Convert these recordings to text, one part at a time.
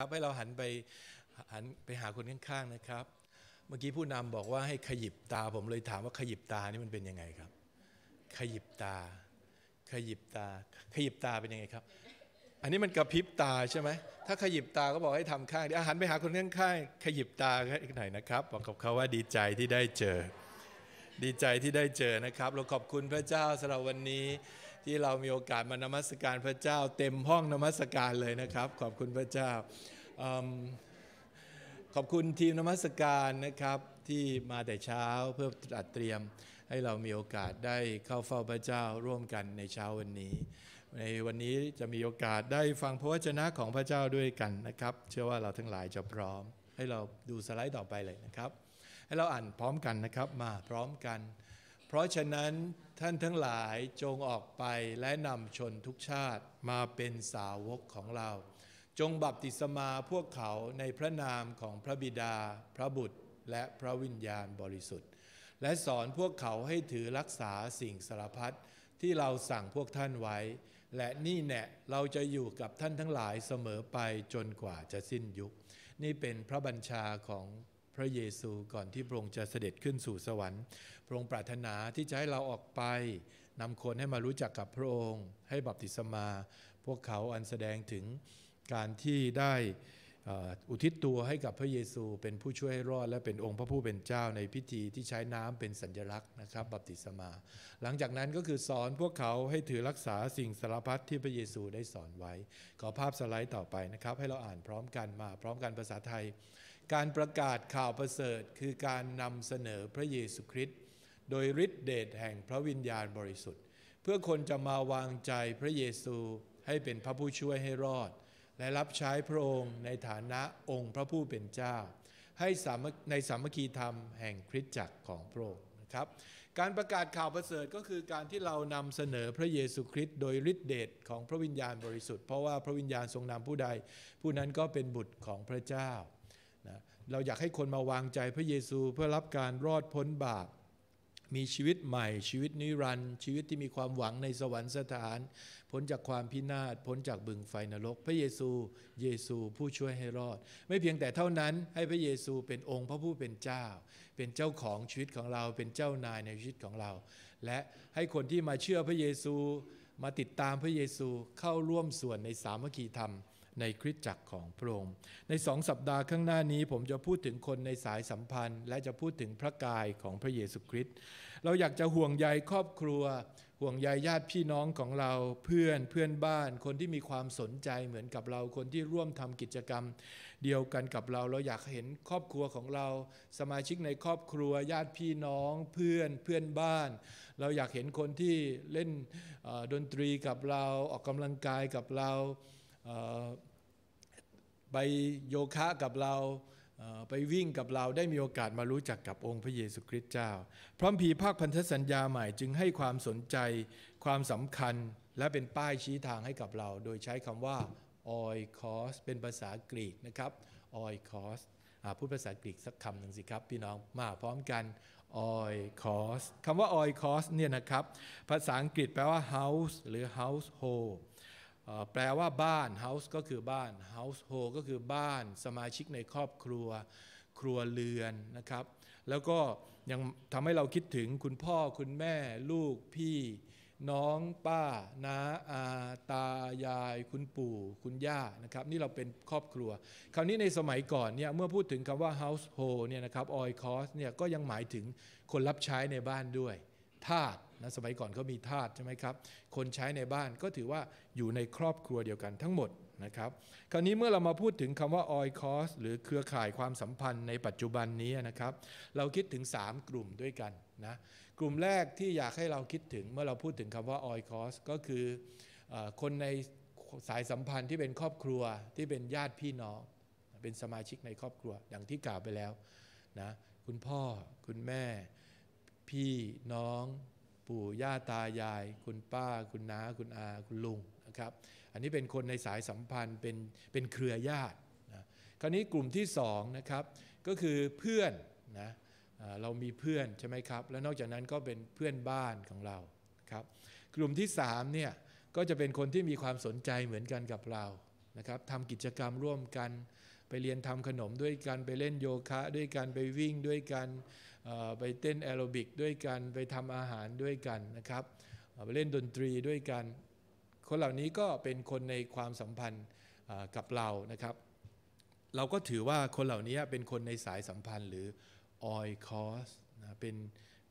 ครับให้เราหันไปหันไปหาคนข้างๆนะครับ เมื่อกี้ผู้นำบอกว่าให้ขยิบตาผมเลยถามว่าขยิบตานี่มันเป็นยังไงครับ ขยิบตา ขยิบตา ขยิบตาเป็นยังไงครับ อันนี้มันกระพริบตาใช่ไหมถ้าขยิบตาก็บอกให้ทำข้างเดี๋ยวหันไปหาคนข้างๆขยิบตาอีกหน่อยนะครับ บอกกับเขาว่าดีใจที่ได้เจอ ดีใจที่ได้เจอนะครับเราขอบคุณพระเจ้าสำหรับวันนี้ที่เรามีโอกาสมานมัสการพระเจ้า เต็มห้องนมัสการเลยนะครับ ขอบคุณพระเจ้าขอบคุณทีมนมัสการนะครับที่มาแต่เช้าเพื่อตัดเตรียมให้เรามีโอกาสได้เข้าเฝ้าพระเจ้าร่วมกันในเช้าวันนี้ ในวันนี้จะมีโอกาสได้ฟังพระวจนะของพระเจ้าด้วยกันนะครับ เชื่อว่าเราทั้งหลายจะพร้อม ให้เราดูสไลด์ต่อไปเลยนะครับ ให้เราอ่านพร้อมกันนะครับมาพร้อมกันพราะฉะนั้นท่านทั้งหลายจงออกไปและนำชนทุกชาติมาเป็นสาวกของเรา จงบัพติศมาพวกเขาในพระนามของพระบิดาพระบุตร และพระวิญญาณบริสุทธิ์ และสอนพวกเขาให้ถือรักษาสิ่งสารพัดที่เราสั่งพวกท่านไว้ และนี่แน่เราจะอยู่กับท่านทั้งหลายเสมอไปจนกว่าจะสิ้นยุค นี่เป็นพระบัญชาของพระเยซูก่อนที่พระองค์จะเสด็จขึ้นสู่สวรรค์ พระองค์ปรารถนาที่จะให้เราออกไปนำคนให้มารู้จักกับพระองค์ ให้บัพติศมา พวกเขาอันแสดงถึงการที่ได้อุทิศตัวให้กับพระเยซู เป็นผู้ช่วยให้รอด และเป็นองค์พระผู้เป็นเจ้าในพิธีที่ใช้น้ำเป็นสัญลักษณ์นะครับบัพติศมา หลังจากนั้นก็คือสอนพวกเขาให้ถือรักษาสิ่งสารพัดที่พระเยซูได้สอนไว้ ขอภาพสไลด์ต่อไปนะครับ ให้เราอ่านพร้อมกันมาพร้อมกันภาษาไทยการประกาศข่าวประเสริฐคือการนำเสนอพระเยซูคริสต์โดยฤทธิเดชแห่งพระวิญญาณบริสุทธิ์ เพื่อคนจะมาวางใจพระเยซูให้เป็นพระผู้ช่วยให้รอด และรับใช้พระองค์ในฐานะองค์พระผู้เป็นเจ้า ให้ในสามัคคีธรรมแห่งคริสตจักรของพระองค์นะครับการประกาศข่าวประเสริฐก็คือการที่เรานำเสนอพระเยซูคริสต์โดยฤทธิเดชของพระวิญญาณบริสุทธิ์เพราะว่าพระวิญญาณทรงนำผู้ใด ผู้นั้นก็เป็นบุตรของพระเจ้าเราอยากให้คนมาวางใจพระเยซูเพื่อรับการรอดพ้นบาปมีชีวิตใหม่ ชีวิตนิรันดร์ชีวิตที่มีความหวังในสวรรค์สถานพ้นจากความพินาศพ้นจากบึงไฟนรก พระเยซูเยซูผู้ช่วยให้รอด ไม่เพียงแต่เท่านั้นให้พระเยซูเป็นองค์พระผู้เป็นเจ้า เป็นเจ้าของชีวิตของเราเป็นเจ้านายในชีวิตของเรา และให้คนที่มาเชื่อพระเยซูมาติดตามพระเยซูเข้าร่วมส่วนในสามัคคีธรรมในคริสตจักรของพระองค์ ในสองสัปดาห์ข้างหน้านี้ผมจะพูดถึงคนในสายสัมพันธ์ และจะพูดถึงพระกายของพระเยซูคริสต์ เราอยากจะห่วงใยครอบครัว ห่วงใยญาติพี่น้องของเราเพื่อนเพื่อนบ้าน คนที่มีความสนใจเหมือนกับเราคนที่ร่วมทำกิจกรรม เดียวกันกับเรา เราอยากเห็นครอบครัวของเรา สมาชิกในครอบครัวญาติพี่น้องเพื่อนเพื่อนบ้าน เราอยากเห็นคนที่เล่นดนตรีกับเราออกกำลังกายกับเราไปโยคะกับเราไปวิ่งกับเราได้มีโอกาสมารู้จักกับองค์พระเยซูคริสต์เจ้า พร้อมผีภาคพันธสัญญาใหม่จึงให้ความสนใจความสำคัญและเป็นป้ายชี้ทางให้กับเรา โดยใช้คำว่าออยคอสเป็นภาษากรีกนะครับออยคอสพูดภาษากรีกสักคำหนึ่งสิครับ พี่น้องมาพร้อมกันออยคอสคำว่าออยคอสเนี่ยนะครับภาษาอังกฤษแปลว่า house หรือ household แปลว่าบ้าน house ก็คือบ้าน household ก็คือบ้านสมาชิกในครอบครัว ครัวเรือนนะครับ แล้วก็ ยังทำให้เราคิดถึงคุณพ่อคุณแม่ลูกพี่น้อง ป้านาอาตายายคุณปู่ คุณย่านะครับ นี่เราเป็นครอบครัว คราวนี้ในสมัยก่อนเนี่ยเมื่อพูดถึงคำว่า household เนี่ยนะครับ oil cost เนี่ยก็ยังหมายถึงคนรับใช้ในบ้านด้วยทาสนะสมัยก่อนเขามีทาสใช่ไหมครับ คนใช้ในบ้านก็ถือว่าอยู่ในครอบครัวเดียวกันทั้งหมดนะครับ คราวนี้เมื่อเรามาพูดถึงคำว่าออยคอสหรือเครือข่ายความสัมพันธ์ในปัจจุบันนี้นะครับ เราคิดถึง 3 กลุ่มด้วยกันนะ กลุ่มแรกที่อยากให้เราคิดถึงเมื่อเราพูดถึงคำว่าออยคอสก็คืออคนในสายสัมพันธ์ที่เป็นครอบครัวที่เป็นญาติพี่น้องเป็นสมาชิกในครอบครัวดังที่กล่าวไปแล้วนะคุณพ่อ คุณแม่ พี่ น้องปู่ย่าตายาย คุณป้า คุณน้าคุณอาคุณลุงนะครับอันนี้เป็นคนในสายสัมพันธ์เป็นเป็นเครือญาตินะคราวนี้กลุ่มที่สองนะครับ ก็คือเพื่อนนะเรามีเพื่อนใช่ไหมครับแล้วนอกจากนั้นก็เป็นเพื่อนบ้านของเราครับกลุ่มที่3เนี่ยก็จะเป็นคนที่มีความสนใจเหมือนกันกับเรานะครับทำกิจกรรมร่วมกัน ไปเรียนทำขนมด้วยกันไปเล่นโยคะด้วยกันไปวิ่งด้วยกันไปเต้นแอโรบิกด้วยกันไปทำอาหารด้วยกันนะครับไปเล่นดนตรีด้วยกัน คนเหล่านี้ก็เป็นคนในความสัมพันธ์กับเรานะครับเราก็ถือว่าคนเหล่านี้เป็นคนในสายสัมพันธ์หรือออยคอสนะเป็น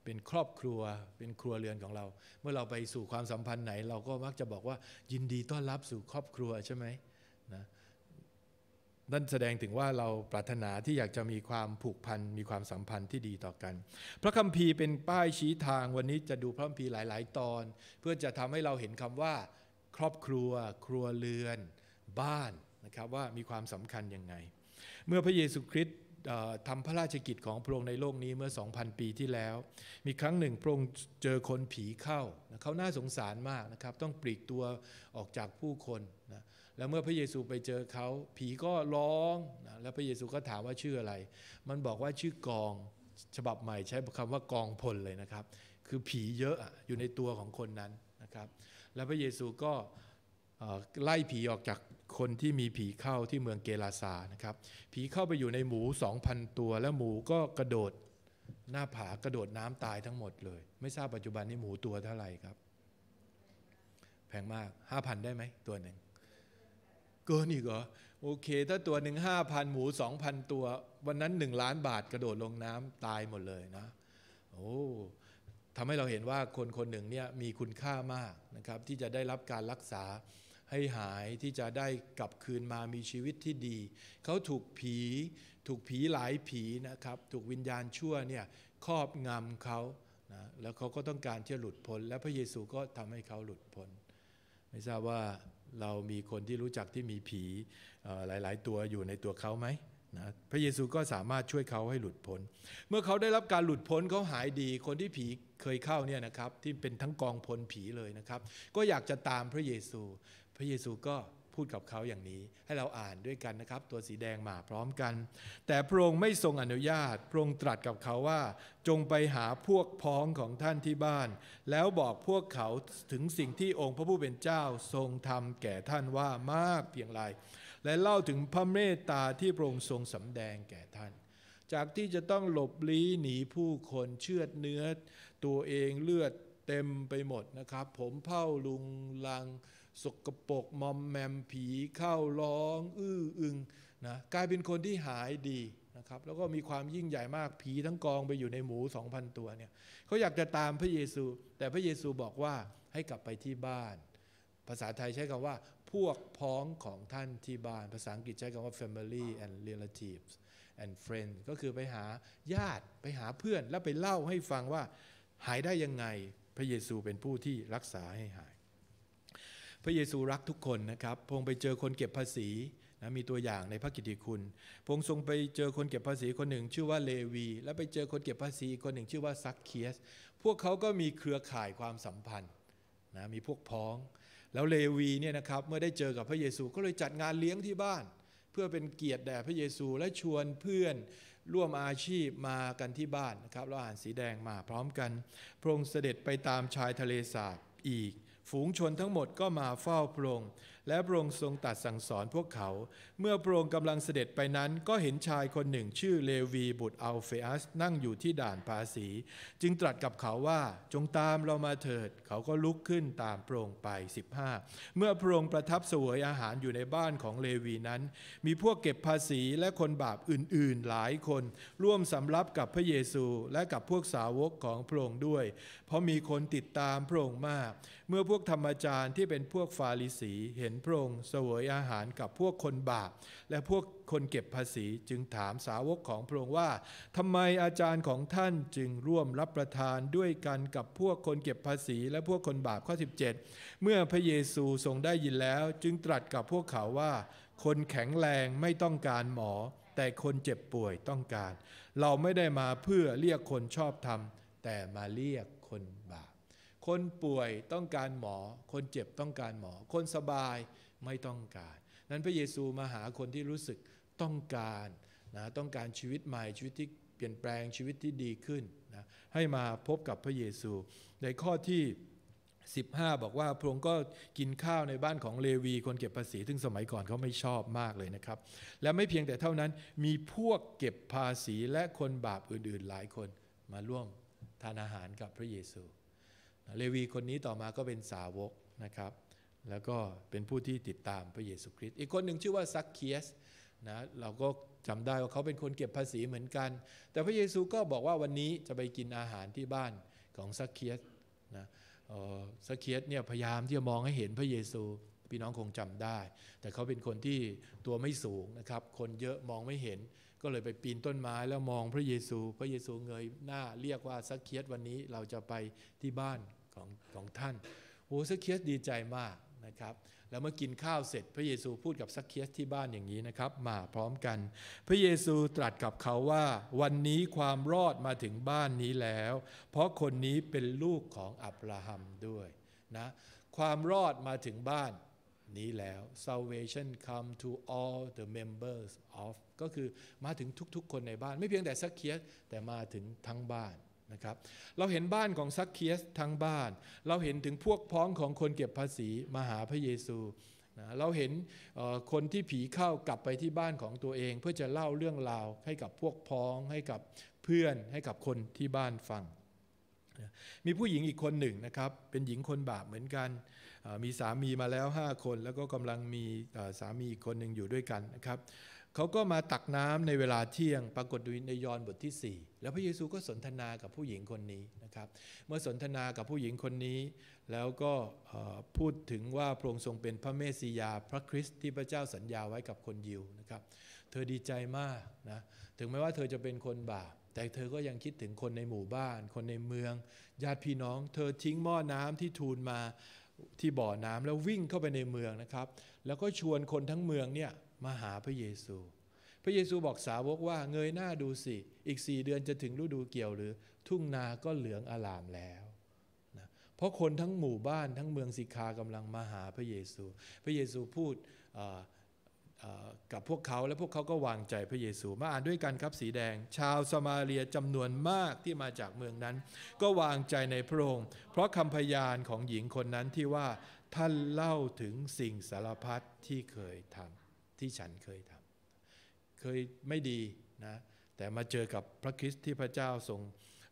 เป็นครอบครัวเป็นครัวเรือนของเรา เมื่อเราไปสู่ความสัมพันธ์ไหน เราก็มักจะบอกว่ายินดีต้อนรับสู่ครอบครัวใช่ไหมนั่นแสดงถึงว่าเราปรารถนาที่อยากจะมีความผูกพันมีความสัมพันธ์ที่ดีต่อกัน พระคัมภีร์เป็นป้ายชี้ทาง วันนี้จะดูพระคัมภีร์หลายๆ ตอน เพื่อจะทำให้เราเห็นคำว่าครอบครัว ครัวเรือน บ้านนะครับว่ามีความสำคัญยังไง เมื่อพระเยซูคริสต์ทำพระราชกิจของพระองค์ในโลกนี้เมื่อ 2,000 ปีที่แล้ว มีครั้งหนึ่งพระองค์เจอคนผีเข้าเขาน่าสงสารมากนะครับ ต้องปลีกตัวออกจากผู้คนนะแล้วเมื่อพระเยซูไปเจอเขาผีก็ร้องนะแล้วพระเยซูก็ถามว่าชื่ออะไร มันบอกว่าชื่อกองฉบับใหม่ใช้คำว่ากองพลเลยนะครับ คือผีเยอะอยู่ในตัวของคนนั้นนะครับ แล้วพระเยซูก็ไล่ผีออกจากคนที่มีผีเข้าที่เมืองเกลาซานะครับ ผีเข้าไปอยู่ในหมู2,000ตัว แล้วหมูก็กระโดดหน้าผากระโดดน้ำตายทั้งหมดเลย ไม่ทราบปัจจุบันนี้หมูตัวเท่าไหร่ครับแพงมาก 5,000 ได้ไหมตัวหนึ่งเกินอีกเหรอโอเคถ้าตัวหนึ่งห้าพันหมูสองพันตัว วันนั้นหนึ่งล้านบาทกระโดดลงน้ำตายหมดเลยนะ โอ้ทำให้เราเห็นว่าคนคนหนึ่งเนี่ยมีคุณค่ามากนะครับ ที่จะได้รับการรักษาให้หายที่จะได้กลับคืนมามีชีวิตที่ดี เขาถูกผีถูกผีหลายผีนะครับ ถูกวิญญาณชั่วเนี่ย ครอบงำเขานะแล้วเขาก็ต้องการที่จะหลุดพ้นและพระเยซูก็ทำให้เขาหลุดพ้นไม่ทราบว่าเรามีคนที่รู้จักที่มีผีหลายๆ ตัวอยู่ในตัวเขาไหมนะพระเยซูก็สามารถช่วยเขาให้หลุดพ้น เมื่อเขาได้รับการหลุดพ้นเขาหายดี คนที่ผีเคยเข้าเนี่ยนะครับที่เป็นทั้งกองพลผีเลยนะครับก็อยากจะตามพระเยซู พระเยซูก็พูดกับเขาอย่างนี้ให้เราอ่านด้วยกันนะครับ ตัวสีแดงมาพร้อมกัน แต่พระองค์ไม่ทรงอนุญาตพระองค์ตรัสกับเขาว่า จงไปหาพวกพ้องของท่านที่บ้าน แล้วบอกพวกเขาถึงสิ่งที่องค์พระผู้เป็นเจ้าทรงทำแก่ท่านว่ามากเพียงไรและเล่าถึงพระเมตตาที่พระองค์ทรงสำแดงแก่ท่าน จากที่จะต้องหลบลี้หนีผู้คนเชือดเนื้อ ตัวเองเลือดเต็มไปหมดนะครับ ผมเผ่าลุงลังสกปรกมอมแมมผีเข้าร้อง อื้ออึงนะกลายเป็นคนที่หายดีนะครับแล้วก็มีความยิ่งใหญ่มากผีทั้งกองไปอยู่ในหมู 2,000 ตัวเนี่ยเขาอยากจะตามพระเยซู แต่พระเยซูบอกว่าให้กลับไปที่บ้าน ภาษาไทยใช้คำว่าพวกพ้องของท่านที่บ้าน ภาษาอังกฤษใช้คำว่า family and relatives and friends ก็คือไปหาญาติไปหาเพื่อน แล้วไปเล่าให้ฟังว่าหายได้ยังไงพระเยซูเป็นผู้ที่รักษาให้หายพระเยซูรักทุกคนนะครับพงไปเจอคนเก็บภาษีนะมีตัวอย่างในพระกิตติคุณพงทรงไปเจอคนเก็บภาษีคนหนึ่งชื่อว่าเลวี และไปเจอคนเก็บภาษีคนหนึ่งชื่อว่าซักเคียส พวกเขาก็มีเครือข่ายความสัมพันธ์นะมีพวกพ้อง แล้วเลวีเนี่ยนะครับเมื่อได้เจอกับพระเยซูก็เลยจัดงานเลี้ยงที่บ้าน เพื่อเป็นเกียรติแด่พระเยซูและชวนเพื่อนร่วมอาชีพมากันที่บ้านนะครับเราอ่านสีแดงมาพร้อมกัน พระองค์เสด็จไปตามชายทะเลสาบอีกฝูงชนทั้งหมดก็มาเฝ้าพระองค์และพระองค์ทรงตัดสั่งสอนพวกเขา เมื่อพระองค์กำลังเสด็จไปนั้น ก็เห็นชายคนหนึ่งชื่อเลวีบุตรอัลเฟอัสนั่งอยู่ที่ด่านภาษี จึงตรัสกับเขาว่าจงตามเรามาเถิด เขาก็ลุกขึ้นตามพระองค์ไป 15 เมื่อพระองค์ประทับเสวยอาหารอยู่ในบ้านของเลวีนั้น มีพวกเก็บภาษีและคนบาปอื่นๆหลายคน ร่วมสำรับกับพระเยซูและกับพวกสาวกของพระองค์ด้วย เพราะมีคนติดตามพระองค์มาก เมื่อพวกธรรมจารย์ที่เป็นพวกฟาริสีเห็นนพระองค์เสวยอาหารกับพวกคนบาปและพวกคนเก็บภาษีจึงถามสาวกของพระองค์ว่าทำไมอาจารย์ของท่านจึงร่วมรับประทานด้วยกันกับพวกคนเก็บภาษี และพวกคนบาปข้อ 17 เมื่อพระเยซูทรงได้ยินแล้ว จึงตรัสกับพวกเขาว่า คนแข็งแรงไม่ต้องการหมอ แต่คนเจ็บป่วยต้องการ เราไม่ได้มาเพื่อเรียกคนชอบธรรม แต่มาเรียกคนบาปคนป่วยต้องการหมอ คนเจ็บต้องการหมอ คนสบายไม่ต้องการ นั้นพระเยซูมาหาคนที่รู้สึกต้องการนะ ต้องการชีวิตใหม่ ชีวิตที่เปลี่ยนแปลง ชีวิตที่ดีขึ้นนะ ให้มาพบกับพระเยซู ในข้อที่ 15 บอกว่า พระองค์ก็กินข้าวในบ้านของเลวีคนเก็บภาษี ซึ่งสมัยก่อนเขาไม่ชอบมากเลยนะครับ และไม่เพียงแต่เท่านั้น มีพวกเก็บภาษีและคนบาปอื่นๆหลายคนมาร่วมทานอาหารกับพระเยซูเลวีคนนี้ต่อมาก็เป็นสาวกนะครับ แล้วก็เป็นผู้ที่ติดตามพระเยซูคริสต์ อีกคนหนึ่งชื่อว่าซักเคียสนะ เราก็จำได้ว่าเขาเป็นคนเก็บภาษีเหมือนกัน แต่พระเยซูก็บอกว่าวันนี้จะไปกินอาหารที่บ้านของซักเคียสนะซักเคียสเนี่ยพยายามที่จะมองให้เห็นพระเยซูพี่น้องคงจำได้ แต่เขาเป็นคนที่ตัวไม่สูงนะครับ คนเยอะมองไม่เห็นก็เลยไปปีนต้นไม้แล้วมองพระเยซู พระเยซูเงยหน้าเรียกว่าสักเคียสวันนี้เราจะไปที่บ้านของของท่านโอ้สักเคียสดีใจมากนะครับแล้วเมื่อกินข้าวเสร็จ พระเยซูพูดกับซักเคียสที่บ้านอย่างนี้นะครับ มาพร้อมกัน พระเยซูตรัสกับเขาว่าวันนี้ความรอดมาถึงบ้านนี้แล้ว เพราะคนนี้เป็นลูกของอับราฮัมด้วยนะความรอดมาถึงบ้านนี้แล้ว salvation come to all the members of ก็คือมาถึงทุกๆคนในบ้านไม่เพียงแต่ซักเคียสแต่มาถึงทั้งบ้านนะครับ เราเห็นบ้านของซักเคียสทั้งบ้าน เราเห็นถึงพวกพ้องของคนเก็บภาษีมาหาพระเยซูนะเราเห็นคนที่ผีเข้ากลับไปที่บ้านของตัวเอง เพื่อจะเล่าเรื่องราวให้กับพวกพ้องให้กับเพื่อนให้กับคนที่บ้านฟังมีผู้หญิงอีกคนหนึ่งนะครับเป็นหญิงคนบาปเหมือนกันมีสามีมาแล้ว 5 คน แล้วก็กำลังมีสามีอีกคนหนึ่งอยู่ด้วยกันนะครับเขาก็มาตักน้ำในเวลาเที่ยง ปรากฏดูในยอห์นบทที่ 4 แล้วพระเยซูก็สนทนากับผู้หญิงคนนี้นะครับเมื่อสนทนากับผู้หญิงคนนี้ แล้วก็พูดถึงว่าพระองค์ทรงเป็นพระเมสสิยา พระคริสต์ที่พระเจ้าสัญญาไว้กับคนยิวนะครับเธอดีใจมากนะถึงแม้ว่าเธอจะเป็นคนบาปแต่เธอก็ยังคิดถึงคนในหมู่บ้านคนในเมือง ญาติพี่น้อง เธอทิ้งหม้อน้ำที่ทูลมาที่บ่อน้ำแล้ววิ่งเข้าไปในเมืองนะครับแล้วก็ชวนคนทั้งเมืองเนี่ยมาหาพระเยซู พระเยซูบอก สาวกว่าเงยหน้าดูสิ อีกสี่เดือนจะถึงฤดูเกี่ยว หรือทุ่งนาก็เหลืองอาลามแล้วนะเพราะคนทั้งหมู่บ้านทั้งเมืองสิคากำลังมาหาพระเยซู พระเยซูพูดกับพวกเขาและพวกเขาก็วางใจพระเยซู มาอ่านด้วยกันครับสีแดง ชาวสมาเรียจำนวนมากที่มาจากเมืองนั้น ก็วางใจในพระองค์ เพราะคำพยานของหญิงคนนั้นที่ว่าท่านเล่าถึงสิ่งสารพัดที่เคยทำที่ฉันเคยทำเคยไม่ดีนะแต่มาเจอกับพระคริสต์ที่พระเจ้าทรง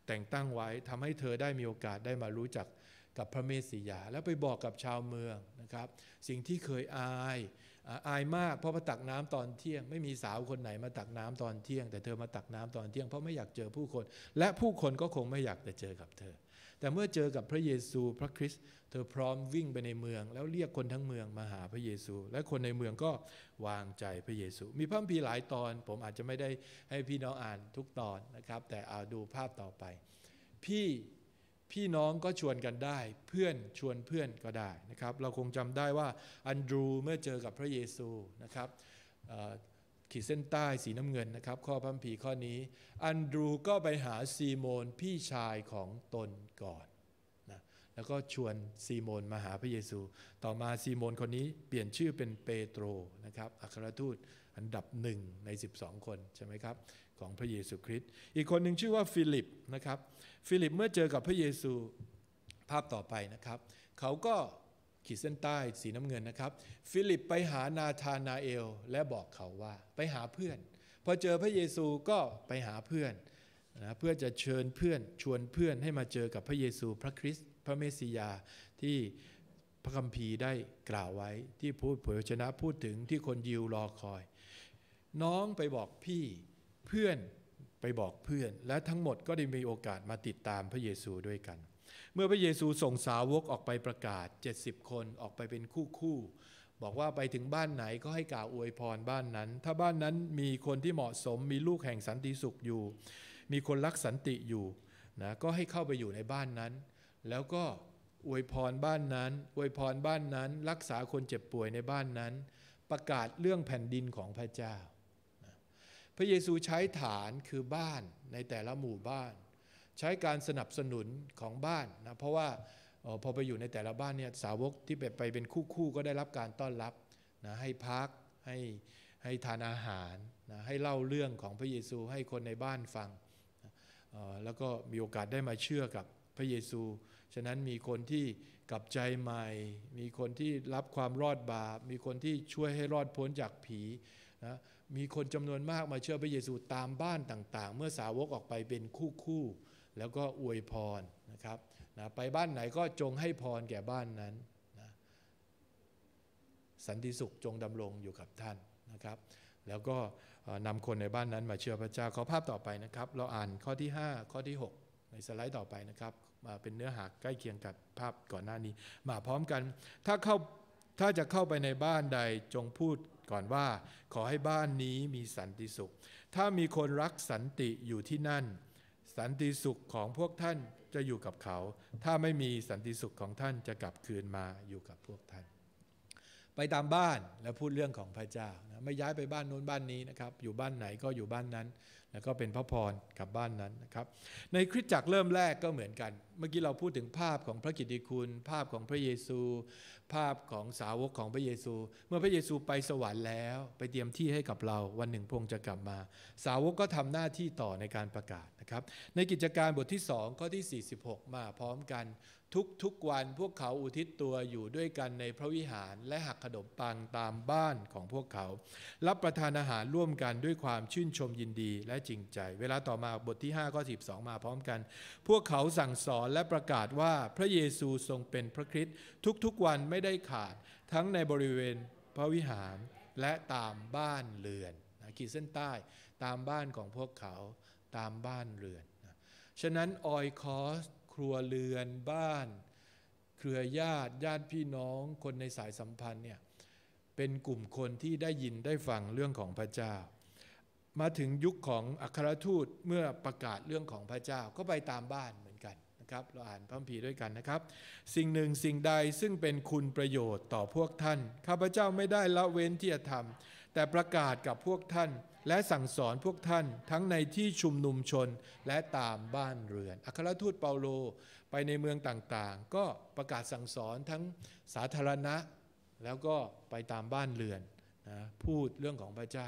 แต่งตั้งไว้ทำให้เธอได้มีโอกาสได้มารู้จักกับพระเมสสิยาแล้วไปบอกกับชาวเมืองนะครับสิ่งที่เคยอายอายมากเพราะมาตักน้ำตอนเที่ยง ไม่มีสาวคนไหนมาตักน้ำตอนเที่ยงแต่เธอมาตักน้ำตอนเที่ยงเพราะไม่อยากเจอผู้คนและผู้คนก็คงไม่อยากจะเจอกับเธอ แต่เมื่อเจอกับพระเยซู พระคริสต์เธอพร้อมวิ่งไปในเมือง แล้วเรียกคนทั้งเมืองมาหาพระเยซู และคนในเมืองก็วางใจพระเยซู มีพระคัมภีร์หลายตอนผมอาจจะไม่ได้ให้พี่น้องอ่านทุกตอนนะครับแต่เอาดูภาพต่อไปพี่พี่น้องก็ชวนกันได้เพื่อนชวนเพื่อนก็ได้นะครับเราคงจำได้ว่าอันดรูเมื่อเจอกับพระเยซูนะครับขีดเส้นใต้สีน้ำเงินนะครับข้อพัมพีข้อนี้อันดรูก็ไปหาซีโมนพี่ชายของตนก่อนแล้วก็ชวนซีโมนมาหาพระเยซู ต่อมาซีโมนคนนี้เปลี่ยนชื่อเป็นเปโตรนะครับ อัครทูตอันดับหนึ่งใน 12 คน ใช่ไหมครับ ของพระเยซูคริสต์ อีกคนหนึ่งชื่อว่าฟิลิปนะครับ ฟิลิปเมื่อเจอกับพระเยซูภาพต่อไปนะครับ เขาก็ขีดเส้นใต้สีน้ำเงินนะครับ ฟิลิปไปหานาธานาเอล และบอกเขาว่าไปหาเพื่อน พอเจอพระเยซูก็ไปหาเพื่อนนะเพื่อจะเชิญเพื่อน ชวนเพื่อนให้มาเจอกับพระเยซูพระคริสต์พระเมสสิยา ที่พระคัมภีร์ได้กล่าวไว้ที่พูดเผยชนะพูดถึงที่คนยิว รอคอย น้องไปบอกพี่เพื่อนไปบอกเพื่อน และทั้งหมดก็ได้มีโอกาสมาติดตามพระเยซูด้วยกัน เมื่อพระเยซูส่งสาวกออกไปประกาศ 70 คนออกไปเป็นคู่คู่บอกว่าไปถึงบ้านไหนก็ให้กล่าวอวยพรบ้านนั้น ถ้าบ้านนั้นมีคนที่เหมาะสมมีลูกแห่งสันติสุขอยู่ มีคนรักสันติอยู่นะก็ให้เข้าไปอยู่ในบ้านนั้นแล้วก็อวยพรบ้านนั้น อวยพรบ้านนั้นรักษาคนเจ็บป่วยในบ้านนั้นประกาศเรื่องแผ่นดินของพระเจ้าพระเยซูใช้ฐานคือบ้านในแต่ละหมู่บ้าน ใช้การสนับสนุนของบ้านนะเพราะว่าพอไปอยู่ในแต่ละบ้านเนี่ย สาวกที่ไปเป็นคู่คู่ก็ได้รับการต้อนรับนะให้พักให้ให้ทานอาหารนะให้เล่าเรื่องของพระเยซูให้คนในบ้านฟัง แล้วก็มีโอกาสได้มาเชื่อกับระเยซู ฉะนั้นมีคนที่กลับใจใหม่ มีคนที่รับความรอดบาป มีคนที่ช่วยให้รอดพ้นจากผีนะ มีคนจำนวนมากมาเชื่อพระเยซูตามบ้านต่าง ๆ เมื่อสาวกออกไปเป็นคู่คู่ แล้วก็อวยพรนะครับนะไปบ้านไหนก็จงให้พรแก่บ้านนั้นนะสันติสุขจงดำรงอยู่กับท่านนะครับ แล้วก็นำคนในบ้านนั้นมาเชื่อพระเจ้าขอภาพต่อไปนะครับ เราอ่านข้อที่ 5 ข้อที่ 6 ในสไลด์ต่อไปนะครับมาเป็นเนื้อหาใกล้เคียงกับภาพก่อนหน้านี้ มาพร้อมกัน ถ้าเข้าถ้าจะเข้าไปในบ้านใดจงพูดก่อนว่า ขอให้บ้านนี้มีสันติสุข ถ้ามีคนรักสันติอยู่ที่นั่น สันติสุขของพวกท่านจะอยู่กับเขา ถ้าไม่มีสันติสุขของท่านจะกลับคืนมาอยู่กับพวกท่าน ไปตามบ้านแล้วพูดเรื่องของพระเจ้านะไม่ย้ายไปบ้านโน้นบ้านนี้นะครับอยู่บ้านไหนก็อยู่บ้านนั้นแล้วก็เป็นพระพรกับบ้านนั้นนะครับในคริสตจักรเริ่มแรกก็เหมือนกัน เมื่อกี้เราพูดถึงภาพของพระกิตติคุณ ภาพของพระเยซู ภาพของสาวกของพระเยซู เมื่อพระเยซูไปสวรรค์แล้วไปเตรียมที่ให้กับเราวันหนึ่งพงจะกลับมา สาวกก็ทำหน้าที่ต่อในการประกาศนะครับในกิจการบทที่2ข้อที่ 46 มาพร้อมกันทุกทุกวันพวกเขาอุทิศตัวอยู่ด้วยกันในพระวิหาร และ หักขนมปังตามบ้านของพวกเขา รับประทานอาหารร่วมกันด้วยความชื่นชมยินดีและจริงใจ เวลาต่อมาบทที่5ข้อ12 มาพร้อมกัน พวกเขาสั่งสอนและประกาศว่าพระเยซูทรงเป็นพระคริสต์ทุกๆ วันไม่ได้ขาดทั้งในบริเวณพระวิหารและตามบ้านเรือนนะขีดเส้นใต้ตามบ้านของพวกเขาตามบ้านเรือนนะฉะนั้นออยคอสครัวเรือนบ้าน เครือญาติ ญาติพี่น้อง คนในสายสัมพันธ์เนี่ยเป็นกลุ่มคนที่ได้ยินได้ฟังเรื่องของพระเจ้า มาถึงยุคของอัครทูตเมื่อประกาศเรื่องของพระเจ้าก็ไปตามบ้านเหมือนกันนะครับเราอ่านพระคัมภีร์ด้วยกันนะครับ สิ่งหนึ่งสิ่งใดซึ่งเป็นคุณประโยชน์ต่อพวกท่าน ข้าพเจ้าไม่ได้ละเว้นที่จะทำแต่ประกาศกับพวกท่านและสั่งสอนพวกท่านทั้งในที่ชุมนุมชนและตามบ้านเรือนอัครทูตเปาโลไปในเมืองต่างๆ ก็ประกาศสั่งสอนทั้งสาธารณะแล้วก็ไปตามบ้านเรือนนะพูดเรื่องของพระเจ้า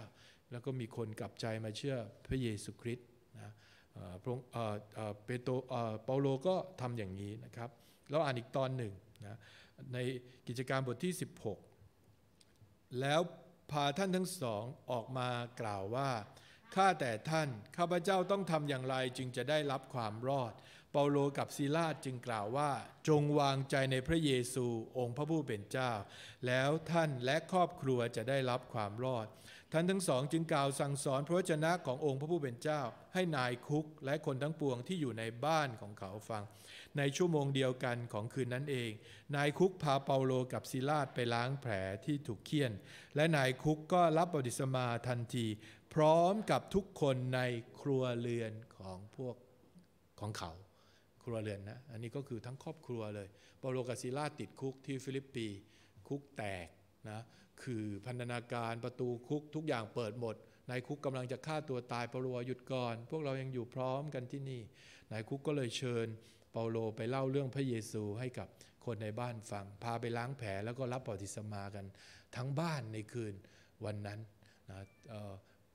แล้วก็มีคนกลับใจมาเชื่อพระเยซูคริสต์นะเปโตเปาโลก็ทำอย่างนี้นะครับ เราอ่านอีกตอนหนึ่งนะในกิจการบทที่ 16 แล้วพาท่านทั้งสองออกมากล่าวว่า ข้าแต่ท่าน ข้าพเจ้าต้องทำอย่างไรจึงจะได้รับความรอดเปาโลกับซีลาจึงกล่าวว่า จงวางใจในพระเยซูองค์พระผู้เป็นเจ้า แล้วท่านและครอบครัวจะได้รับความรอด ท่านทั้งสองจึงกล่าวสั่งสอนพระวจนะขององค์พระผู้เป็นเจ้าให้นายคุกและคนทั้งปวงที่อยู่ในบ้านของเขาฟัง ในชั่วโมงเดียวกันของคืนนั้นเอง นายคุกพาเปาโลกับซีลาไปล้างแผลที่ถูกเคี่ยน และนายคุกก็รับบฏิสมาทันทีพร้อมกับทุกคนในครัวเรือนของพวกของเขาครัวเรือนนะอันนี้ก็คือทั้งครอบครัวเลยเปาโลกัสซิล่าติดคุกที่ฟิลิปปีคุกแตก นะ คือพันธนาการประตูคุก ทุกอย่างเปิดหมดนายคุกกำลังจะฆ่าตัวตายเปาโลหยุดก่อนพวกเรายังอยู่พร้อมกันที่นี่นายคุกก็เลยเชิญ เปาโลไปเล่าเรื่องพระเยซูให้กับคนในบ้านฟัง พาไปล้างแผลแล้วก็รับปฏิสมากันทั้งบ้านในคืนวันนั้นนะ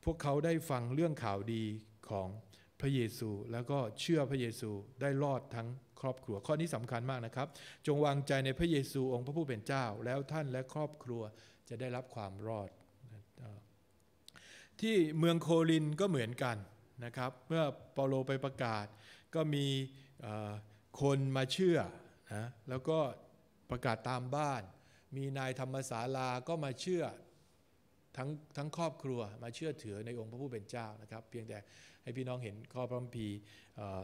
พวกเขาได้ฟังเรื่องข่าวดีของพระเยซูแล้วก็เชื่อพระเยซูได้รอดทั้งครอบครัวข้อนี้สำคัญมากนะครับ จงวางใจในพระเยซูองค์พระผู้เป็นเจ้า แล้วท่านและครอบครัวจะได้รับความรอด ที่เมืองโคลินก็เหมือนกันนะครับเมื่อเปาโลไปประกาศก็มีคนมาเชื่อนะแล้วก็ประกาศตามบ้าน มีนายธรรมศาลาก็มาเชื่อทั้งทั้งครอบครัวมาเชื่อถือในองค์พระผู้เป็นเจ้านะครับ เพียงแต่ให้พี่น้องเห็นข้อพระคัมภีร์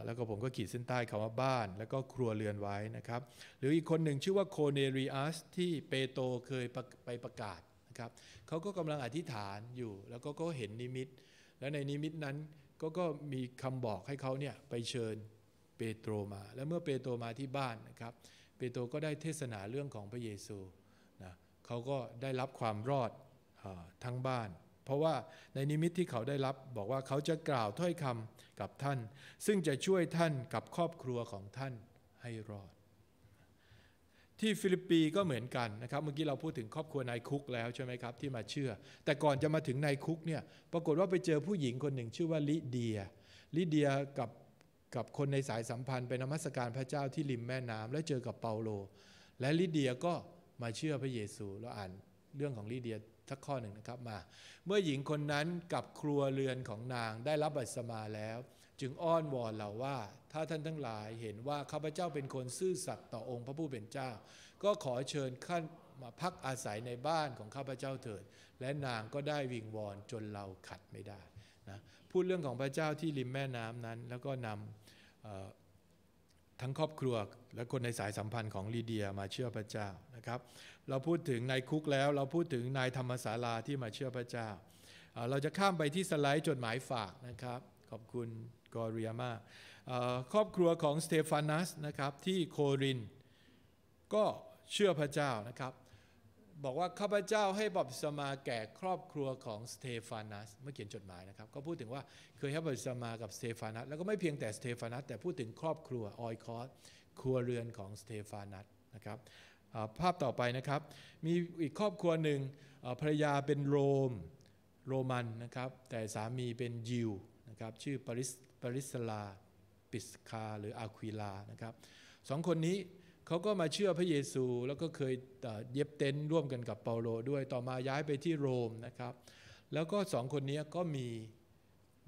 แล้วก็ผมก็ขีดเส้นใต้คำว่าบ้าน แล้วก็ครัวเรือนไว้นะครับ หรืออีกคนหนึ่งชื่อว่าโคเนริอัสที่เปโตเคยไปประกาศนะครับเขาก็กำลังอธิษฐานอยู่ แล้วก็เห็นนิมิต และในนิมิตนั้นก็ก็มีคำบอกให้เขาเนี่ยไปเชิญเปโตรมา และเมื่อเปโตรมาที่บ้านนะครับเปโตรก็ได้เทศนาเรื่องของพระเยซูนะเขาก็ได้รับความรอดทั้งบ้านเพราะว่าในนิมิตที่เขาได้รับบอกว่าเขาจะกล่าวถ้อยคำกับท่าน ซึ่งจะช่วยท่านกับครอบครัวของท่านให้รอด ที่ฟิลิปปีก็เหมือนกันนะครับเมื่อกี้เราพูดถึงครอบครัวนายคุกแล้วใช่ไหมครับที่มาเชื่อ แต่ก่อนจะมาถึงนายคุกเนี่ยปรากฏว่าไปเจอผู้หญิงคนหนึ่งชื่อว่าลิเดียลิเดียกับกับคนในสายสัมพันธ์ไปนมัสการพระเจ้าที่ริมแม่น้ำ แล้วเจอกับเปาโล และลิเดียก็มาเชื่อพระเยซูเราอ่านเรื่องของลิเดียสักข้อหนึ่งนะครับมา เมื่อหญิงคนนั้นกับครัวเรือนของนางได้รับบัตรสมาแล้ว จึงอ้อนวอนเราว่าถ้าท่านทั้งหลายเห็นว่าข้าพเจ้าเป็นคนซื่อสัตย์ต่อองค์พระผู้เป็นเจ้า ก็ขอเชิญขั้นมาพักอาศัยในบ้านของข้าพเจ้าเถิด และนางก็ได้วิงวอน จนเราขัดไม่ได้นะพูดเรื่องของพระเจ้าที่ริมแม่น้ำนั้นแล้วก็นำทั้งครอบครัวและคนในสายสัมพันธ์ของลีเดียมาเชื่อพระเจ้านะครับเราพูดถึงนายคุกแล้วเราพูดถึงนายธรรมศาลาที่มาเชื่อพระเจ้า เราจะข้ามไปที่สไลด์จดหมายฝากนะครับขอบคุณกอริยามาครอบครัวของสเตฟานัสนะครับที่โครินก็เชื่อพระเจ้านะครับ บอกว่าข้าพเจ้าให้บัพสมาแก่ครอบครัวของสเตฟานัสเมื่อเขียนจดหมายนะครับก็พูดถึงว่าเคยให้บัพสมากับสเตฟานัสแล้วก็ไม่เพียงแต่สเตฟานัสแต่พูดถึงครอบครัวออยคอสครัวเรือนของสเตฟานัสนะครับภาพต่อไปนะครับมีอีกครอบครัวหนึ่งภรรยาเป็นโรมโรมันนะครับแต่สามีเป็นยิวนะครับชื่อปริสปริสลาปิสคาหรืออาควิลานะครับสองคนนี้เขาก็มาเชื่อพระเยซู แล้วก็เคยเย็บเต็นท์ร่วมกันกับเปาโลด้วยต่อมาย้ายไปที่โรมนะครับแล้วก็สองคนนี้ก็มี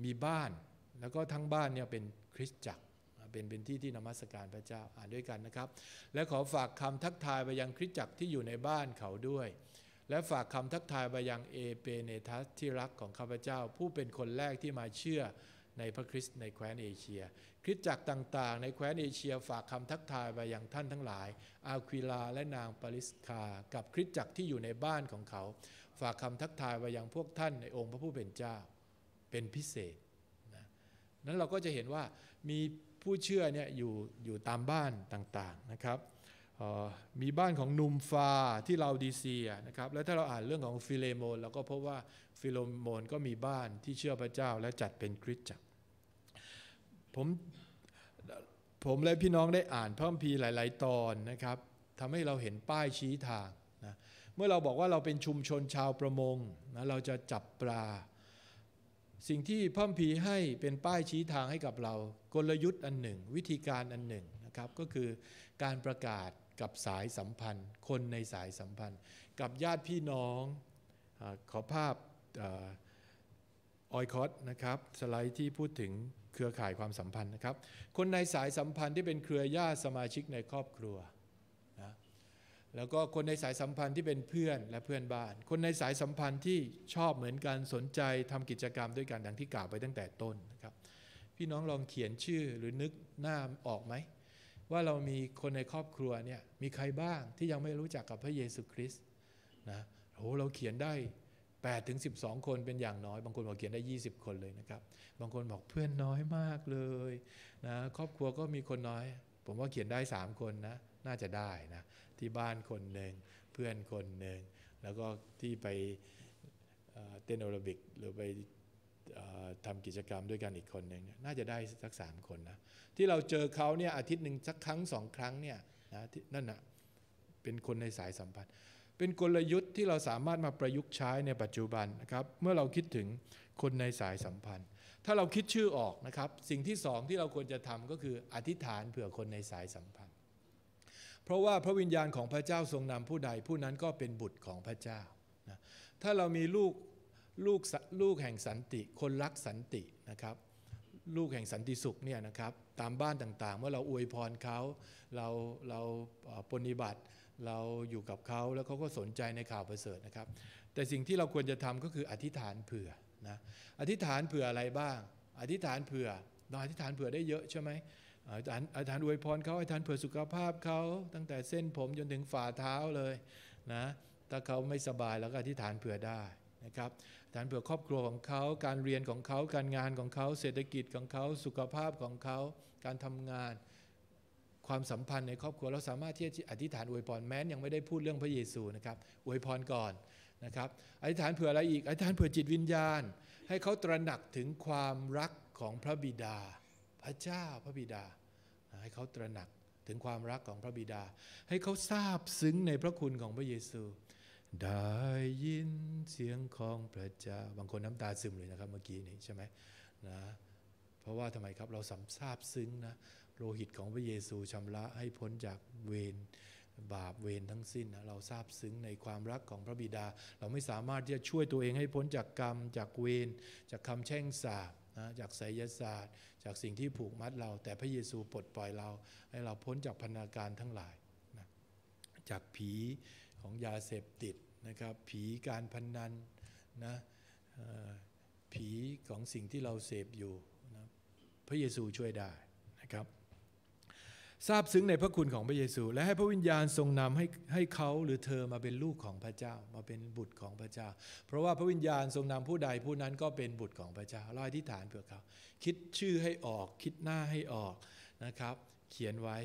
มีบ้าน แล้วก็ทั้งบ้านเนี่ยเป็นคริสตจักรเป็นเป็นที่ที่นมัสการพระเจ้าอ่านด้วยกันนะครับ และขอฝากคำทักทายไปยังคริสตจักรที่อยู่ในบ้านเขาด้วย และฝากคำทักทายไปยังเอเปเนทัสที่รักของข้าพเจ้าผู้เป็นคนแรกที่มาเชื่อในพระคริสต์ในแคว้นเอเชีย คริสตจักรต่างๆในแคว้นเอเชียฝากคำทักทายไปยังท่านทั้งหลาย อาควิลาและนางปริสคากับคริสตจักรที่อยู่ในบ้านของเขา ฝากคำทักทายไปยังพวกท่านในองค์พระผู้เป็นเจ้า เป็นพิเศษนะนั้นเราก็จะเห็นว่ามีผู้เชื่อเนี่ยอยู่อยู่ตามบ้านต่าง ๆ นะครับ มีบ้านของนุมฟา ที่ลาวดีเซียนะครับแล้วถ้าเราอ่านเรื่องของ ฟิเลโมนเราก็พบว่าฟิเลโมนก็มีบ้านที่เชื่อพระเจ้าและจัดเป็นคริสตจักรผมผมและพี่น้องได้อ่านพระคัมภีร์หลาย ๆ ตอนนะครับทำให้เราเห็นป้ายชี้ทางนะเมื่อเราบอกว่าเราเป็นชุมชนชาวประมงนะเราจะจับปลาสิ่งที่พ่อมพีให้เป็นป้ายชี้ทางให้กับเรากลยุทธ์อันหนึ่ง วิธีการอันหนึ่งนะครับก็คือการประกาศกับสายสัมพันธ์ คนในสายสัมพันธ์ กับญาติพี่น้องอขอภาพออยคอสนะครับสไลด์ที่พูดถึงเครือข่ายความสัมพันธ์นะครับคนในสายสัมพันธ์ที่เป็นเครือญาติสมาชิกในครอบครัวแล้วก็คนในสายสัมพันธ์ที่เป็นเพื่อนและเพื่อน บ้าน คนในสายสัมพันธ์ที่ชอบเหมือน กัน สนใจทำกิจกรรมด้วยกันดังที่กล่าวไปตั้งแต่ต้นนะครับ พี่น้องลองเขียนชื่อหรือนึก หน้า ออกไหม ว่าเรามีคนในครอบครัวเนี่ย มีใครบ้างที่ยังไม่รู้จักกับพระเยซูคริสต์นะโหเราเขียนได้8ถึง12 คนเป็นอย่างน้อยบางคนบอกเขียนได้20 คนเลยนะครับ บางคนบอกเพื่อนน้อยมากเลยนะครอบครัวก็มีคนน้อย ผมว่าเขียนได้ 3 คนนะ น่าจะได้นะที่บ้านคนหนึ่งเพื่อนคนหนึ่งแล้วก็ที่ไปเต้นโอิรบิกหรือไปทำกิจกรรมด้วยกันอีกคนหนึ่งน่าจะได้สักสามคนนะที่เราเจอเขาเนี่ยอาทิตย์หนึ่งสักครั้งสองครั้งเนี่ยนะนั่นนะเป็นคนในสายสัมพันธ์ เป็นกลยุทธ์ที่เราสามารถมาประยุกต์ใช้ในปัจจุบันนะครับเมื่อเราคิดถึงคนในสายสัมพันธ์ ถ้าเราคิดชื่อออกนะครับสิ่งที่สองที่เราควรจะทำก็คืออธิษฐานเผื่อคนในสายสัมพันธ์เพราะว่าพระวิญญาณของพระเจ้าทรงนำผู้ใดผู้นั้นก็เป็นบุตรของพระเจ้านะถ้าเรามีลูกลูกลูกแห่งสันติคนรักสันตินะครับ ลูกแห่งสันติสุขเนี่ยนะครับตามบ้านต่างๆเมื่อเราอวยพรเขาเราเราปฏิบัติเราอยู่กับเขาแล้วเขาก็สนใจในข่าวประเสริฐนะครับ แต่สิ่งที่เราควรจะทำก็คืออธิษฐานเผื่อนะอธิษฐานเผื่ออะไรบ้าง อธิษฐานเผื่อเราอธิษฐานเผื่อได้เยอะใช่ไหมอาจารย์อาจารย์อวยพรเขาอาจารย์เผื่อสุขภาพเขาตั้งแต่เส้นผมจนถึงฝ่าเท้าเลยนะถ้าเขาไม่สบายเราก็อธิษฐานเผื่อได้นะครับอธิษฐานเผื่อครอบครัวของเขาการเรียนของเขาการงานของเขา เศรษฐกิจของเขาสุขภาพของเขาการทำงาน ความสัมพันธ์ในครอบครัวเราสามารถที่จะอธิษฐานอวยพรแม้น ยังไม่ได้พูดเรื่องพระเยซูนะครับอวยพรก่อนนะครับอธิษฐานเผื่ออะไรอีกอธิษฐานเผื่อจิตวิญญาณ ให้เขาตระหนักถึงความรักของพระบิดาพระเจ้าพระบิดาให้เขาตระหนักถึงความรักของพระบิดา ให้เขาทราบซึ้งในพระคุณของพระเยซู ได้ยินเสียงของพระเจ้า บางคนน้ำตาซึมเลยนะครับเมื่อกี้นี้ใช่ไหมนะ เพราะว่าทำไมครับเราสัมทราบซึ้งนะโลหิตของพระเยซูชำระให้พ้นจากเวรบาปเวรทั้งสิ้นนะเราทราบซึ้งในความรักของพระบิดา เราไม่สามารถที่จะช่วยตัวเองให้พ้นจากกรรมจากเวรจากคำแช่งสาบนะจากไสยศาสตร์จากสิ่งที่ผูกมัดเรา แต่พระเยซูปลดปล่อยเราให้เราพ้นจากพันธนาการทั้งหลายนะจากผีของยาเสพติดนะครับ ผีการพนนันนะผีของสิ่งที่เราเสพอยู่นะพระเยซูช่วยได้นะครับทราบซึ้งในพระคุณของพระเยซู และให้พระวิญญาณทรงนำให้ให้เขาหรือเธอมาเป็นลูกของพระเจ้า มาเป็นบุตรของพระเจ้า เพราะว่าพระวิญญาณทรงนำผู้ใด ผู้นั้นก็เป็นบุตรของพระเจ้าลอาทธิษฐานเผื่อเขาคิดชื่อให้ออกคิดหน้าให้ออกนะครับเขียนไว้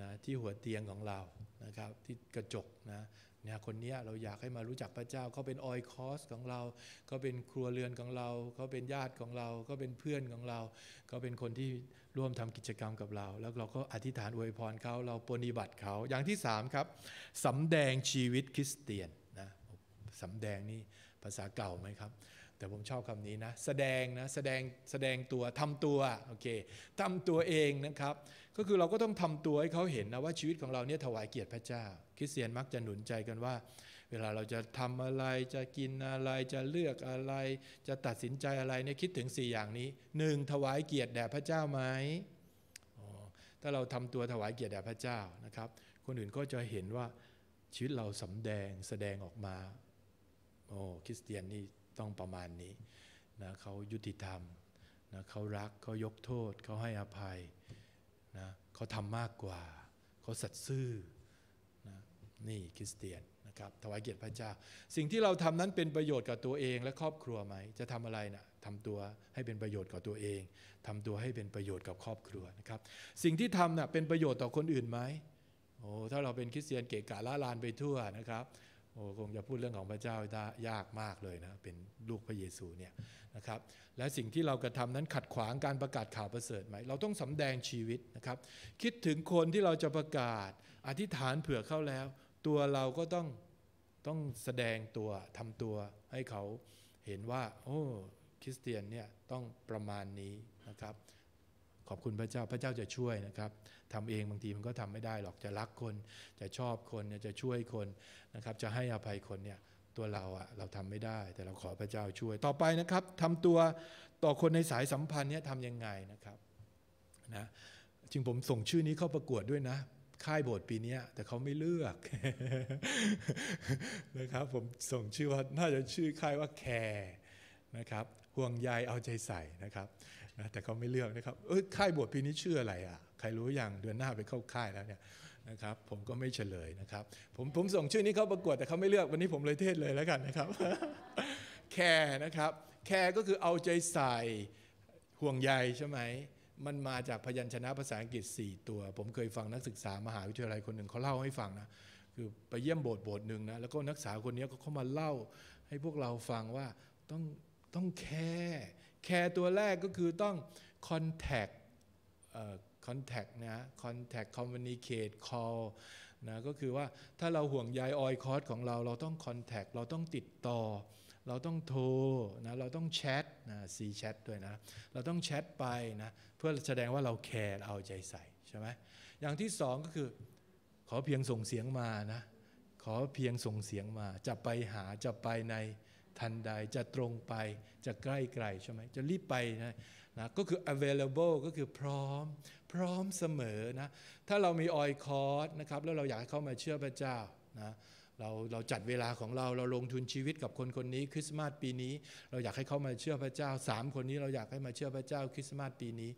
นะที่หัวเตียงของเรานะครับที่กระจกนะเนี่ยคนนี้เราอยากให้มารู้จักพระเจ้าเขาเป็นออยคอสของเราเขาเป็นครัวเรือนของเราเขาเป็นญาติของเราเขาเป็นเพื่อนของเราเขาเป็นคนที่ร่วมทำกิจกรรมกับเรา แล้วเราก็อธิษฐานอวยพรเขาเราปฏิบัติเขาอย่างที่3ครับสำแดงชีวิตคริสเตียนนะสำแดงนี่ภาษาเก่าไหมครับ แต่ผมชอบคำนี้นะ แสดงนะแสดงแสดงตัวทำตัวโอเคทำตัวเองนะครับ ก็คือเราก็ต้องทำตัวให้เขาเห็นนะ ว่าชีวิตของเราเนี่ยถวายเกียรติพระเจ้า คริสเตียนมักจะหนุนใจกันว่าเวลาเราจะทำอะไร จะกินอะไร จะเลือกอะไร จะตัดสินใจอะไรเนี่ยคิดถึง 4 อย่างนี้ 1. ถวายเกียรติแด่พระเจ้าไหม ถ้าเราทำตัวถวายเกียรติแด่พระเจ้านะครับ คนอื่นก็จะเห็นว่าชีวิตเราสำแดงแสดงออกมา โอ้คริสเตียนนี่ต้องประมาณนี้นะเขายุติธรรมนะเขารักเขายกโทษ เขาให้อภัยนะเขาทำมากกว่า เขาสัตย์ซื่อนี่คริสเตียนนะครับถวายเกียรติพระเจ้า สิ่งที่เราทำนั้นเป็นประโยชน์กับตัวเอง และครอบครัวไหมจะทำอะไรนะ่ะทำตัวให้เป็นประโยชน์กับตัวเอง ทำตัวให้เป็นประโยชน์กับครอบครัวนะครับ สิ่งที่ทำนะ่ะเป็นประโยชน์ต่อคนอื่นไหมโอ้ถ้าเราเป็นคริสเตียนเกะกะละลานไปทั่วนะครับโอ้คงจะพูดเรื่องของพระเจ้ายากมากเลยนะเป็นลูกพระเยซูเนี่ยนะครับและสิ่งที่เรากระทำนั้นขัดขวางการประกาศข่าวประเสริฐไหมเราต้องสำแดงชีวิตนะครับ คิดถึงคนที่เราจะประกาศอธิษฐานเผื่อเข้าแล้วตัวเราก็ต้องต้องแสดงตัวทำตัวให้เขาเห็นว่า โอ้ คริสเตียนเนี่ยต้องประมาณนี้นะครับ ขอบคุณพระเจ้าพระเจ้าจะช่วยนะครับทำเองบางทีมันก็ทำไม่ได้ หรอกจะรักคน จะชอบคนจะช่วยคนนะครับ จะให้อภัยคนเนี่ยตัวเราอะเราทำไม่ได้ แต่เราขอพระเจ้าช่วยต่อไปนะครับทำตัวต่อคนในสายสัมพันธ์เนี่ยทำยังไงนะครับนะจึงผมส่งชื่อนี้เข้าประกวดด้วยนะค่ายโบสถ์ปีนี้แต่เขาไม่เลือกนะครับผมส่งชื่อว่าน่าจะชื่อค่ายว่าแคร์นะครับห่วงใยเอาใจใส่นะครับนะแต่เขาไม่เลือกนะครับ เอ้ยค่ายโบสถ์ปีนี้ชื่ออะไรอ่ะใครรู้อย่างเดือนหน้าไปเข้าค่ายแล้วเนี่ยนะครับ ผมก็ไม่เฉลยนะครับผมผมส่งชื่อนี้เขาประกวด แต่เขาไม่เลือกวันนี้ผมเลยเทศเลยแล้วกันนะครับ แคร์นะครับ แคร์ก็คือเอาใจใส่ ห่วงใยใช่ไหมมันมาจากพยัญชนะภาษาอังกฤษ 4 ตัว ผมเคยฟังนักศึกษา มหาวิทยาลัยคนหนึ่งเขาเล่าให้ฟังนะ คือไปเยี่ยมโบสถ์โบสถ์หนึ่งนะ แล้วก็นักศึกษาคนนี้ก็เข้ามาเล่า ให้พวกเราฟังว่าต้องต้องแคร์แคร์ตัวแรกก็คือต้อง contact contact นะ contact communicate call นะก็คือว่าถ้าเราห่วงใยออยคอร์สของเรา เราต้อง contact เราต้องติดต่อ เราต้องโทรนะเราต้องแชทนะซีแชทด้วยนะ เราต้องแชทไปนะ เพื่อแสดงว่าเราแคร์เอาใจใส่ใช่ไหม อย่างที่สองก็คือ ขอเพียงส่งเสียงมานะ ขอเพียงส่งเสียงมา จะไปหาจะไปในทันใด จะตรงไปจะใกล้ไกลใช่ไหม จะรีบไปนะนะ ก็คือ available ก็คือพร้อมพร้อมเสมอนะ ถ้าเรามีออยคอร์สนะครับ แล้วเราอยากให้เขามาเชื่อพระเจ้านะเราเราจัดเวลาของเราเราลงทุนชีวิตกับคนคนนี้คริสต์มาสปีนี้เราอยากให้เขามาเชื่อพระเจ้าสามคนนี้เราอยากให้มาเชื่อพระเจ้าคริสต์มาสปีนี้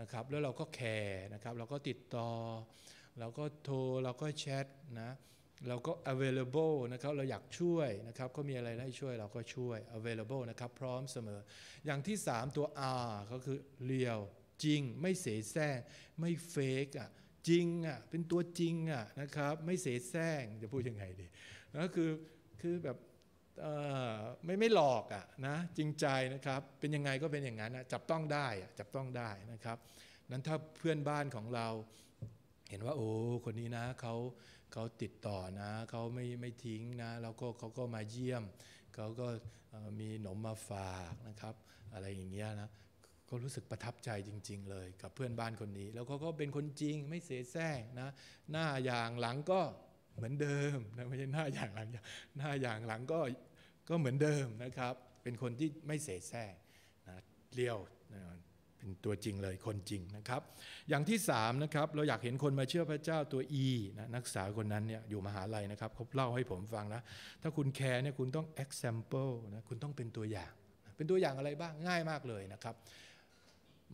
นะครับแล้วเราก็แคร์นะครับ เราก็ติดต่อ เราก็โทรเราก็แชทนะเราก็ available นะครับเราอยากช่วยนะครับก็มีอะไรให้ช่วยเราก็ช่วย available นะครับพร้อมเสมอ อย่างที่ 3 ตัว R ก็คือเรียวจริง ไม่เสแสร้งไม่เฟกอ่ะจริงอ่ะเป็นตัวจริงอ่ะนะครับ ไม่เสแสร้ง จะพูดยังไงดีนะคือคือแบบไม่ไม่หลอกอ่ะนะ จริงใจนะครับ เป็นยังไงก็เป็นอย่างนั้นจับต้องได้จับต้องได้นะครับนั้นถ้าเพื่อนบ้านของเราเห็นว่าโอ้ คนนี้นะเขาเขาติดต่อนะเขาไม่ไม่ทิ้งนะแล้วก็เขาก็มาเยี่ยม เขาก็มีหนมมาฝากนะครับ อะไรอย่างเงี้ยนะก็รู้สึกประทับใจจริง ๆ เลย กับเพื่อนบ้านคนนี้แล้วเขาก็เป็นคนจริงไม่เสแสร้งนะหน้าอย่างหลังก็เหมือนเดิมนะไม่ใช่หน้าอย่างหลังหน้าอย่างหลังก็ก็เหมือนเดิมนะครับ เป็นคนที่ไม่เสแสร้งนะเลี้ยวนะเป็นตัวจริงเลย คนจริงนะครับ อย่างที่3นะครับเราอยากเห็นคนมาเชื่อพระเจ้าตัว E นะนักศึกษาคนนั้นเนี่ยอยู่มหาลัยนะครับเขาเล่าให้ผมฟังนะถ้าคุณแคร์เนี่ยคุณต้อง example นะคุณต้องเป็นตัวอย่าง เป็นตัวอย่างอะไรบ้างง่ายมากเลยนะครับ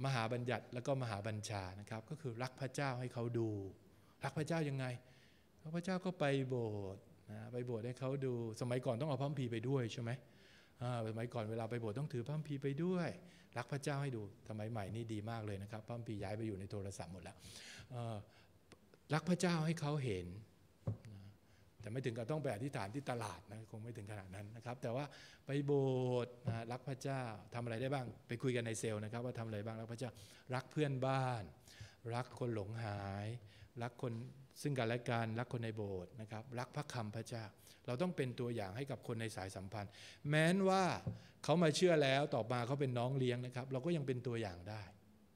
มหาบัญญัติแล้วก็มหาบัญชานะครับก็คือรักพระเจ้าให้เขาดู รักพระเจ้ายังไงพระเจ้าก็ไปโบสถ์นะไปโบสถ์ให้เขาดูสมัยก่อนต้องเอาพระพัมีไปด้วยใช่ไหมสมัยก่อนเวลาไปโบสถ์ต้องถือพระพัมีไปด้วย รักพระเจ้าให้ดูสมัยใหม่นี่ดีมากเลยนะครับพระพัมีย้ายไปอยู่ในโทรศัพท์หมดแล้วรักพระเจ้าให้เขาเห็นแต่ไม่ถึงกับต้องไปอธิษฐานที่ตลาดนะคงไม่ถึงขนาดนั้นนะครับ แต่ว่าไปโบสถ์นะรักพระเจ้าทำอะไรได้บ้าง ไปคุยกันในเซลล์นะครับว่าทำอะไรบ้างรักพระเจ้ารักเพื่อนบ้าน รักคนหลงหาย รักคนซึ่งกันและกันรักคนในโบสถ์นะครับรักพระคำพระเจ้า เราต้องเป็นตัวอย่างให้กับคนในสายสัมพันธ์ แม้นว่าเขามาเชื่อแล้วต่อมาเขาเป็นน้องเลี้ยงนะครับ เราก็ยังเป็นตัวอย่างได้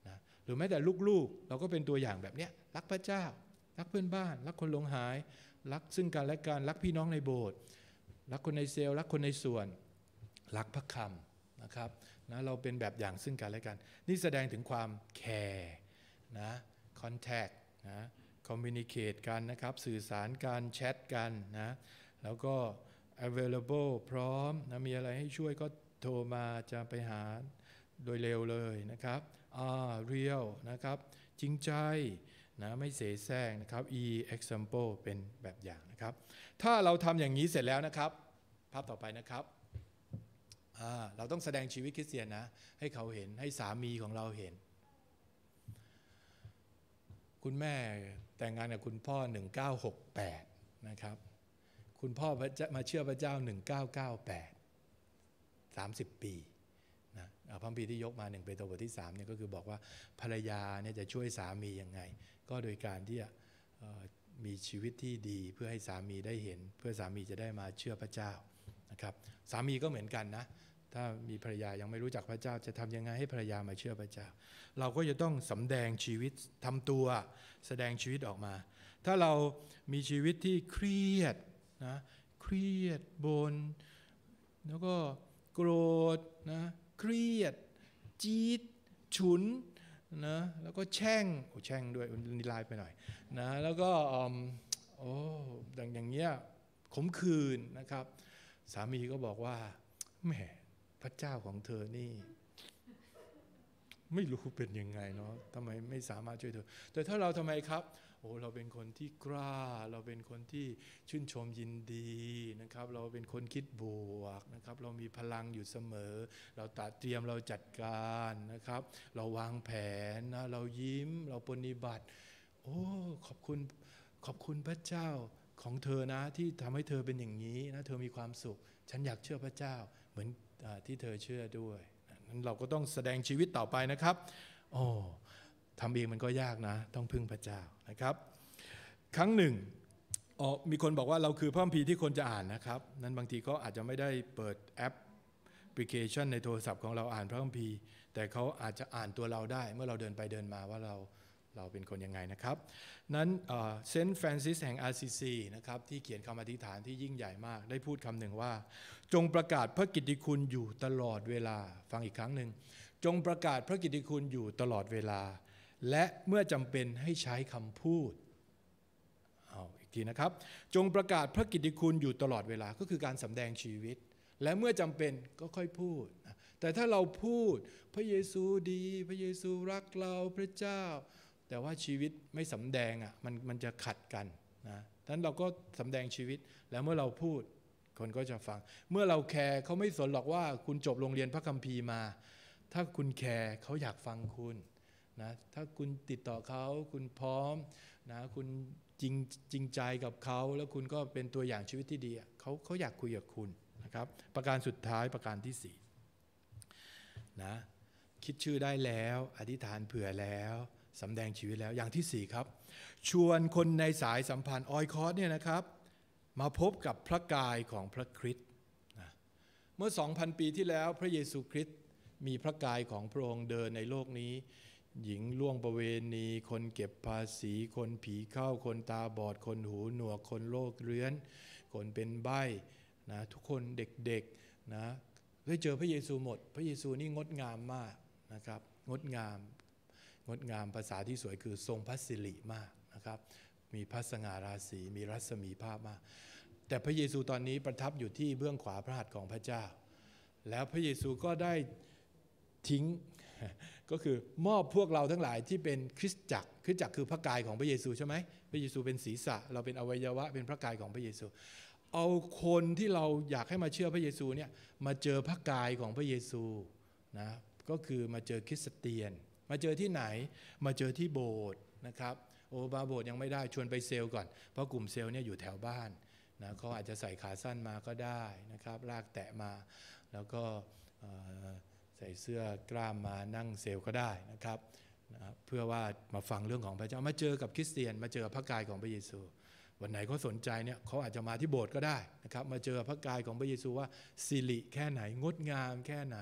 นะหรือแม้แต่ลูกๆเราก็เป็นตัวอย่างแบบนี้รักพระเจ้า รักเพื่อนบ้าน รักคนหลงหายรักซึ่งกันและกันรักพี่น้องในโบสถ์รักคนในเซลล์รักคนในส่วน รักพระคำนะครับนะเราเป็นแบบอย่างซึ่งกันและกัน นี่แสดงถึงความแคร์นะคอนแทคนะคอมมิวนิเคตกันนะครับ สื่อสารการแชทกันนะ แล้วก็ available พร้อมนะมีอะไรให้ช่วยก็โทรมาจะไปหา โดยเร็วเลยนะครับ อ่ารีย l นะครับ จริงใจนะไม่เสแสร้งนะครับ e example เป็นแบบอย่างนะครับ ถ้าเราทำอย่างนี้เสร็จแล้วนะครับ ภาพต่อไปนะครับ เราต้องแสดงชีวิตคริสเตียนนะให้เขาเห็นให้สามีของเราเห็น คุณแม่แต่งงานกับคุณพ่อ 1968 นะครับ คุณพ่อมาเชื่อพระเจ้า 1998 30 ปีพระพีที่ยกมาหนึ่งเปโตรบทที่3เนี่ยก็คือบอกว่าภรรยาเนี่ยจะช่วยสามียังไง ก็โดยการที่จะมีชีวิตที่ดีเพื่อให้สามีได้เห็น เพื่อสามีจะได้มาเชื่อพระเจ้านะครับ สามีก็เหมือนกันนะ ถ้ามีภรรยายังไม่รู้จักพระเจ้า จะทำยังไงให้ภรรยามาเชื่อพระเจ้า เราก็จะต้องสำแดงชีวิตทำตัวแสดงชีวิตออกมา ถ้าเรามีชีวิตที่เครียดนะเครียดบนแล้วก็โกรธนะเครียด จีดฉุนนะแล้วก็แช่งโอ้แช่งด้วยนิลายไปหน่อยนะแล้วก็โอ้ดังอย่างเงี้ยขมขื่นนะครับ สามีก็บอกว่า แหมพระเจ้าของเธอนี่ ไม่รู้เป็นยังไงเนาะทำไมไม่สามารถช่วยเธอ แต่ถ้าเราทำไมครับโอ้เราเป็นคนที่กล้า เราเป็นคนที่ชื่นชมยินดีนะครับ เราเป็นคนคิดบวกนะครับเรามีพลังอยู่เสมอ เราตัดเตรียมเราจัดการนะครับ เราวางแผนนะเรายิ้มเราปฏิบัติ โอ้ขอบคุณขอบคุณพระเจ้าของเธอนะ ที่ทำให้เธอเป็นอย่างนี้นะเธอมีความสุข ฉันอยากเชื่อพระเจ้าเหมือนอที่เธอเชื่อด้วยนั้นเราก็ต้องแสดงชีวิตต่อไปนะครับ โอ้ทำเองมันก็ยากนะ ต้องพึ่งพระเจ้านะครับ ครั้งหนึ่งออมีคนบอกว่า เราคือพระคัมภีร์ที่คนจะอ่านนะครับ นั้นบางทีก็อาจจะไม่ได้เปิดแอปพลิเคชันในโทรศัพท์ของเราอ่านพระคัมภีร์แต่เขาอาจจะอ่านตัวเราได้ เมื่อเราเดินไปเดินมาว่าเราเราเป็นคนยังไงนะครับ นั้นเซนต์แฟรนซิสแห่งอาร์ซีซีนะครับที่เขียนคำอธิษฐานที่ยิ่งใหญ่มาก ได้พูดคำหนึ่งว่า จงประกาศพระกิตติคุณอยู่ตลอดเวลาฟังอีกครั้งหนึ่งจงประกาศพระกิตติคุณอยู่ตลอดเวลาและเมื่อจำเป็นให้ใช้คำพูดเอาอีกทีนะครับจงประกาศพระกิตติคุณอยู่ตลอดเวลาก็คือการสำแดงชีวิต และเมื่อจำเป็นก็ค่อยพูด แต่ถ้าเราพูดพระเยซูดี พระเยซูรักเราพระเจ้า แต่ว่าชีวิตไม่สำแดงอะ่ะมันมันจะขัดกันนะดั้นเราก็สำแดงชีวิตแล้วเมื่อเราพูด คนก็จะฟัง เมื่อเราแคร์เขาไม่สนหรอกว่าคุณจบโรงเรียนพระคัมภีร์มา ถ้าคุณแคร์เขาอยากฟังคุณนะถ้าคุณติดต่อเขาคุณพร้อมนะคุณจริงจริงใจกับเขาแล้วคุณก็เป็นตัวอย่างชีวิตที่ดีเขาเขาอยากคุยกับคุณนะครับ ประการสุดท้ายประการที่4นะคิดชื่อได้แล้วอธิษฐานเผื่อแล้วสำแดงชีวิตแล้วอย่างที่ 4 ครับ ชวนคนในสายสัมพันธ์ออยคอสเนี่ยนะครับ มาพบกับพระกายของพระคริสต์นะเมื่อ 2,000 ปีที่แล้วพระเยซูคริสต์มีพระกายของพระองค์เดินในโลกนี้หญิงล่วงประเวณี คนเก็บภาษี คนผีเข้า คนตาบอด คนหูหนวก คนโรคเรื้อน คนเป็นใบนะทุกคนเด็กๆนะได้เจอพระเยซูหมด พระเยซูนี่งดงามมากนะครับงดงามงดงามภาษาที่สวยคือทรงพระสิริมากนะครับมีพระสง่าราศีมีรัศมีภาพมากแต่พระเยซูตอนนี้ประทับอยู่ที่เบื้องขวาพระหัตถ์ของพระเจ้า แล้วพระเยซูก็ได้ทิ้งก็คือมอบพวกเราทั้งหลายที่เป็นคริสตจักรคริสตจักรคือพระกายของพระเยซูใช่ไหมพระเยซูเป็นศีรษะเราเป็นอวัยวะเป็นพระกายของพระเยซู เอาคนที่เราอยากให้มาเชื่อพระเยซูเนี่ยมาเจอพระกายของพระเยซูนะก็คือมาเจอคริสเตียน มาเจอที่ไหน มาเจอที่โบสถ์นะครับโอบาโบสถ์ยังไม่ได้ชวนไปเซลก่อนเพราะกลุ่มเซลเนี่ยอยู่แถวบ้านนะเขาอาจจะใส่ขาสั้นมาก็ได้นะครับลากแตะมาแล้วก็ใส่เสื้อกล้ามมานั่งเซลก็ได้นะครับนะเพื่อว่ามาฟังเรื่องของพระเจ้ามาเจอกับคริสเตียน มาเจอพระกายของพระเยซู วันไหนเขาสนใจเนี่ยเขาอาจจะมาที่โบสถ์ก็ได้นะครับ มาเจอพระกายของพระเยซูว่าสิริแค่ไหนงดงามแค่ไหน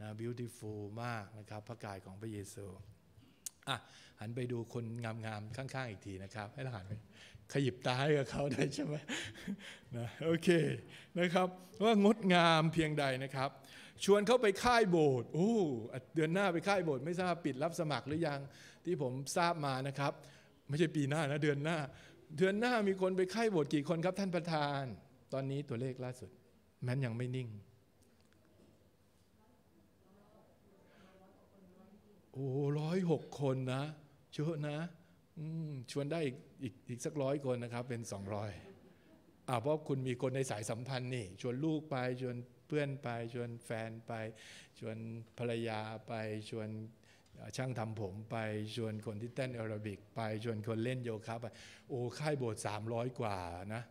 นะบิวตี้ฟูลมากนะครับ พระกายของพระเยซูอ่ะหันไปดูคนงามๆข้าง ๆ อีกทีนะครับ ให้เราหันไปขยิบตาให้กับเขาได้ใช่ไหมนะโอเคนะครับว่างดงามเพียงใดนะครับชวนเขาไปค่ายโบสถ์โอ้เดือนหน้าไปค่ายโบสถ์ไม่ทราบปิดรับสมัครหรือยัง ที่ผมทราบมานะครับ ไม่ใช่ปีหน้านะ เดือนหน้า เดือนหน้ามีคนไปค่ายโบสถ์กี่คนครับท่านประธาน ตอนนี้ตัวเลขล่าสุด แม้นยังไม่นิ่งโอ้ร้อยหกคนนะเยอะนะชวนได้อีกอีกอีกสักร้อยคนนะครับ เป็นสองร้อยอ่าเพราะคุณมีคนในสายสัมพันธ์ นี่ชวนลูกไปชวนเพื่อนไปชวนแฟนไป ชวนภรรยาไปชวนช่างทำผมไปชวนคนที่เต้นแอโรบิก ไปชวนคนเล่นโยคะไปโอ้ค่ายโบสถ์สามร้อยกว่านะ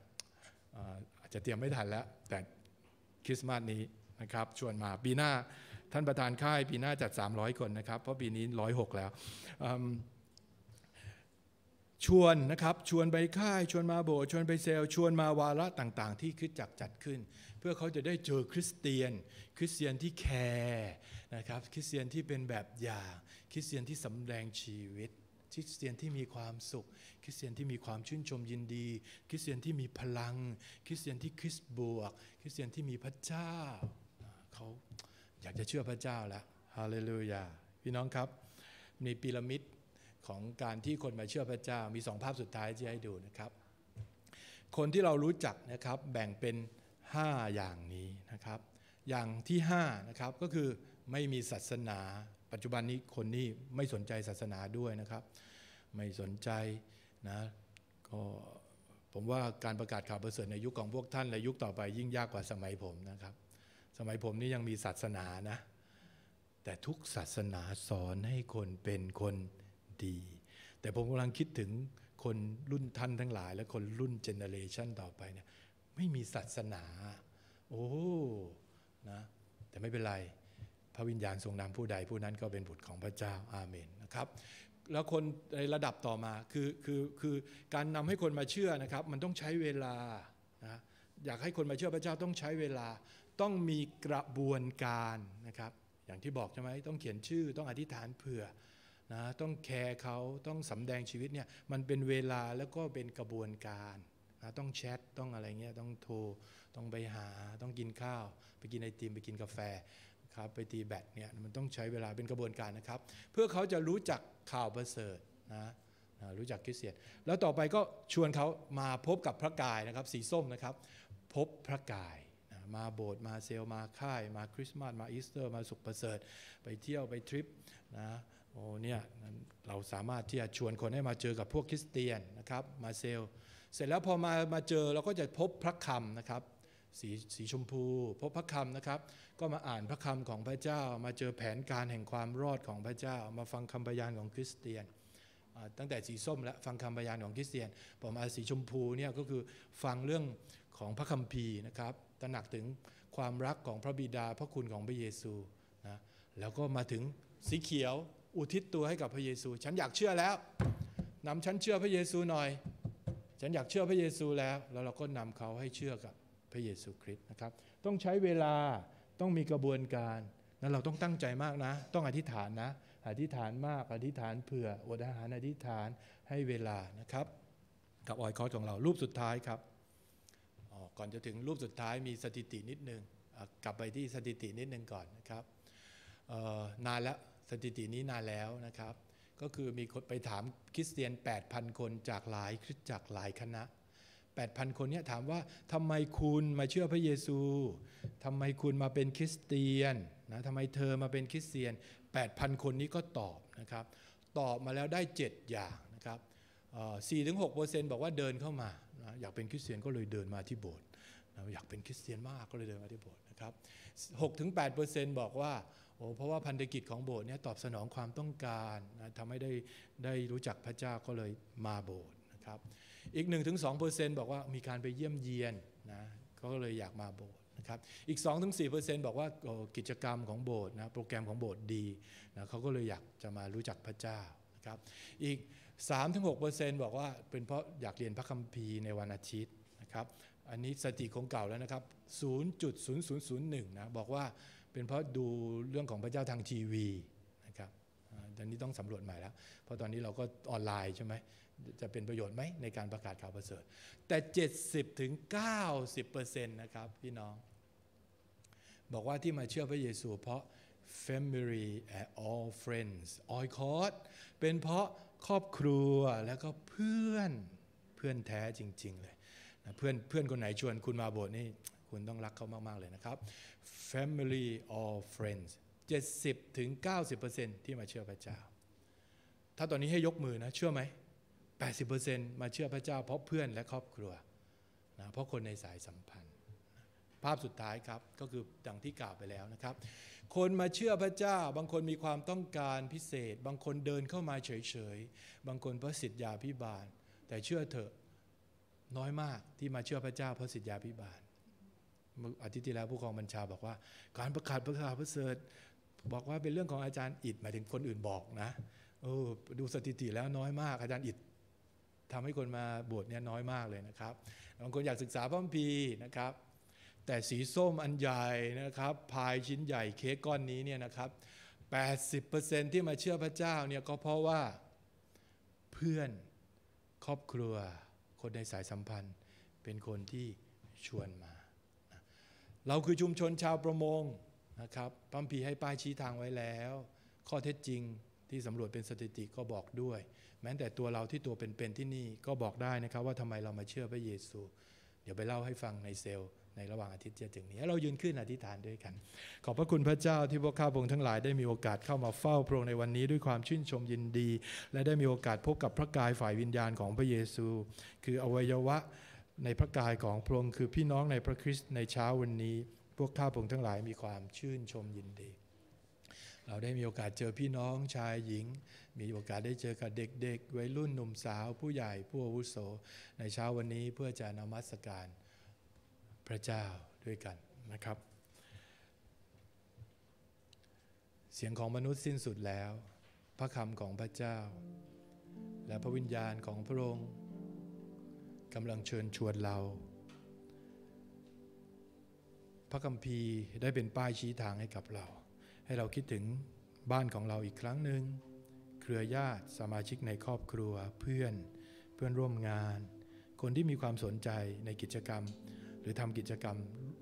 อาจจะเตรียมไม่ทันแล้ว แต่คริสต์มาสนี้นะครับ ชวนมาปีหน้าท่านประธานค่ายปีหน้าจัด 300 คนนะครับ เพราะปีนี้ 106 แล้วชวนนะครับชวนไปค่ายชวนมาโบสชวนไปเซลชวนมาวาระต่างๆ ที่คิดจักจัดขึ้นพื่อเขาจะได้เจอคริสเตียน คริสเตียนที่แคร์นะครับ คริสเตียนที่เป็นแบบอย่าง คริสเตียนที่สำแดงชีวิต คริสเตียนที่มีความสุข คริสเตียนที่มีความชื่นชมยินดี คริสเตียนที่มีพลัง คริสเตียนที่คริสบวก คริสเตียนที่มีพระเจ้า เขาอยากจะเชื่อพระเจ้าแล้วฮาเลลูยาพี่น้องครับ มีพีระมิดของการที่คนมาเชื่อพระเจ้า มีสองภาพสุดท้ายที่ให้ดูนะครับ คนที่เรารู้จักนะครับแบ่งเป็น5อย่างนี้นะครับอย่างที่5นะครับก็คือไม่มีศาสนาปัจจุบันนี้คนนี่ไม่สนใจศาสนาด้วยนะครับไม่สนใจนะก็ผมว่าการประกาศข่าวประเสริฐในยุคของพวกท่านและยุคต่อไปยิ่งยากกว่าสมัยผมนะครับ สมัยผมนี่ยังมีศาสนานะ แต่ทุกศาสนาสอนให้คนเป็นคนดี แต่ผมกำลังคิดถึงคนรุ่นท่านทั้งหลาย และคนรุ่นเจเนเรชันต่อไปเนี่ยไม่มีศาสนา โอ้นะแต่ไม่เป็นไรพระวิญญาณทรงนำผู้ใดผู้นั้นก็เป็นบุตรของพระเจ้าอาเมนนะครับแล้วคนในระดับต่อมาคือคือคือการนำให้คนมาเชื่อนะครับ มันต้องใช้เวลานะอยากให้คนมาเชื่อพระเจ้าต้องใช้เวลาต้องมีกระบวนการนะครับอย่างที่บอก ใช่ไหมต้องเขียนชื่อต้องอธิษฐานเผื่อนะต้องแคร์เขาต้องสำแดงชีวิตเนี่ยมันเป็นเวลาแล้วก็เป็นกระบวนการะต้องแชทต้องอะไรเงี้ยต้องโทรต้องไปหาต้องกินข้าวไปกินไอติมไปกินกาแฟครับไปตีแบตเนี่ยมันต้องใช้เวลาเป็นกระบวนการนะครับเพื่อเขาจะรู้จักข่าวประเสริฐนะนะรู้จักคริสเตียนแล้วต่อไปก็ชวนเขามาพบกับพระกายนะครับสีส้มนะครับพบพระกายนะมาโบสถ์มาเซลมาค่ายมาคริสต์มาสมาอีสเตอร์ มาสุขประเสริฐไปเที่ยวไปทริปนะโอ้เนี่ยเราสามารถที่จะชวนคนให้มาเจอกับพวกคริสเตียนนะครับมาเซลเสร็จแล้วพอมามาเจอเราก็จะพบพระคำนะครับสีสีชมพูพบพระคำนะครับ ก็มาอ่านพระคำของพระเจ้า มาเจอแผนการแห่งความรอดของพระเจ้า มาฟังคำพยานของคริสเตียน ตั้งแต่สีส้มและฟังคำพยานของคริสเตียนผมมาสีชมพูเนี่ยก็คือฟังเรื่องของพระคัมภีร์นะครับตระหนักถึงความรักของพระบิดาพระคุณของพระเยซูนะแล้วก็มาถึงสีเขียวอุทิศตัวให้กับพระเยซูฉันอยากเชื่อแล้วนำฉันเชื่อพระเยซูหน่อยฉันอยากเชื่อพระเยซูแล้วแล้ว เราก็นำเขาให้เชื่อกับพระเยซูคริสต์นะครับ ต้องใช้เวลาต้องมีกระบวนการนั้นเราต้องตั้งใจมากนะ ต้องอธิษฐานนะ อธิษฐานมากอธิษฐานเผื่ออดอาหารอธิษฐานให้เวลานะครับ กับออยคอร์ของเรารูปสุดท้ายครับก่อนจะถึงรูปสุดท้ายมีสถิตินิดนึง กลับไปที่สถิตินิดนึงก่อนนะครับนานแล้วสถิตินี้นานแล้วนะครับก็คือมีคนไปถามคริสเตียน 8,000 คนจากหลายคริสจากหลายคณะ 8,000 คนเนี่ยถามว่าทำไมคุณมาเชื่อพระเยซูทำไมคุณมาเป็นคริสเตียนนะทำไมเธอมาเป็นคริสเตียน 8,000 คนนี้ก็ตอบนะครับ ตอบมาแล้วได้ 7 อย่างนะครับสี่ถึงหกเปอร์เซ็นต์บอกว่าเดินเข้ามานะอยากเป็นคริสเตียนก็เลยเดินมาที่โบสถ์อยากเป็นคริสเตียนมากก็เลยเดินมาที่โบสถ์นะครับหกถึงแปดเปอร์เซ็นต์บอกว่าโอ้เพราะว่าพันธกิจของโบสถ์เนี่ยตอบสนองความต้องการนะทำให้ได้ได้รู้จักพระเจ้าก็เลยมาโบสถ์นะครับอีก 1-2%บอกว่ามีการไปเยี่ยมเยียนนะก็เลยอยากมาโบสถ์นะครับอีก2-4%บอกว่ากิจกรรมของโบสถ์นะโปรแกรมของโบสถ์ดีนะเขาก็เลยอยากจะมารู้จักพระเจ้านะครับอีก 3-6%บอกว่าเป็นเพราะอยากเรียนพระคัมภีร์ในวันอาทิตย์นะครับอันนี้สถิติของเก่าแล้วนะครับ0.0001นะบอกว่าเป็นเพราะดูเรื่องของพระเจ้าทางทีวีนะครับดังนี้ต้องสำรวจใหม่แล้ว เพราะตอนนี้เราก็ออนไลน์ใช่ไหม จะเป็นประโยชน์ไหมในการประกาศข่าวประเสริฐ แต่ 70 ถึงซ็นะครับพี่น้อง บอกว่าที่มาเชื่อพระเยซูเพราะ family and all friends all c o s เป็นเพราะครอบครัวแล้วก็เพื่อน เพื่อนแท้จริง ๆ เลย เพื่อนเพื่อนคนไหนชวนคุณมาโบสถ์นี่คุณต้องรักเขามากๆเลยนะครับ family or friends 70ถึง90 ที่มาเชื่อพระเจ้า ถ้าตอนนี้ให้ยกมือนะ เชื่อไหม80 มาเชื่อพระเจ้าเพราะเพื่อนและครอบครัวนะเพราะคนในสายสัมพันธ์ ภาพสุดท้ายครับ ก็คือดังที่กล่าวไปแล้วนะครับ คนมาเชื่อพระเจ้าบางคนมีความต้องการพิเศษ บางคนเดินเข้ามาเฉยๆ บางคนเพราะสิทธยาพิบาล แต่เชื่อเถอะน้อยมากที่มาเชื่อพระเจ้าเพราะสิทธยาพิบาลอาทิตย์ที่แล้วผู้กองบัญชาบอกว่าการประกาศประกาศประเสริฐบอกว่าเป็นเรื่องของอาจารย์อิดหมายถึงคนอื่นบอกนะเออดูสถิติแล้วน้อยมาก อาจารย์อิดทำให้คนมาบวชเนี่ยน้อยมากเลยนะครับบางคนอยากศึกษาพระพมภีนะครับ แต่สีส้มอันใหญ่นะครับพายชิ้นใหญ่เค้กก้อนนี้เนี่ยนะครับ80%ที่มาเชื่อพระเจ้าเนี่ย ก็เพราะว่าเพื่อนครอบครัวคนในสายสัมพันธ์เป็นคนที่ชวนมาเราคือชุมชนชาวประมงนะครับพัมพีให้ป้ายชี้ทางไว้แล้ว ข้อเท็จจริงที่สำรวจเป็นสถิติก็บอกด้วย แม้แต่ตัวเราที่ตัวเป็นๆที่นี่ก็บอกได้นะครับว่าทำไมเรามาเชื่อพระเยซู เดี๋ยวไปเล่าให้ฟังในเซลล์ในระหว่างอาทิตย์จะถึงนี้เรายืนขึ้นอธิษฐานด้วยกัน ขอบพระคุณพระเจ้าที่พวกข้าพงทั้งหลายได้มีโอกาสเข้ามาเฝ้าพระองค์ในวันนี้ด้วยความชื่นชมยินดี และได้มีโอกาสพบกับพระกายฝ่ายวิญญาณของพระเยซู คืออวัยวะในพระกายของพระองค์คือพี่น้องในพระคริสต์ในเช้าวันนี้ พวกข้าพงทั้งหลายมีความชื่นชมยินดี เราได้มีโอกาสเจอพี่น้องชายหญิง มีโอกาสได้เจอกับเด็กๆวัยรุ่นหนุ่มสาว ผู้ใหญ่ผู้อาวุโสในเช้าวันนี้เพื่อจะนมัสการพระเจ้าด้วยกันนะครับ เสียงของมนุษย์สิ้นสุดแล้ว พระคำของพระเจ้า และพระวิญญาณของพระองค์กำลังเชิญชวนเรา พระคัมภีร์ได้เป็นป้ายชี้ทางให้กับเรา ให้เราคิดถึงบ้านของเราอีกครั้งหนึ่ง เครือญาติสมาชิกในครอบครัวเพื่อน เพื่อนร่วมงาน คนที่มีความสนใจในกิจกรรม หรือทำกิจกรรม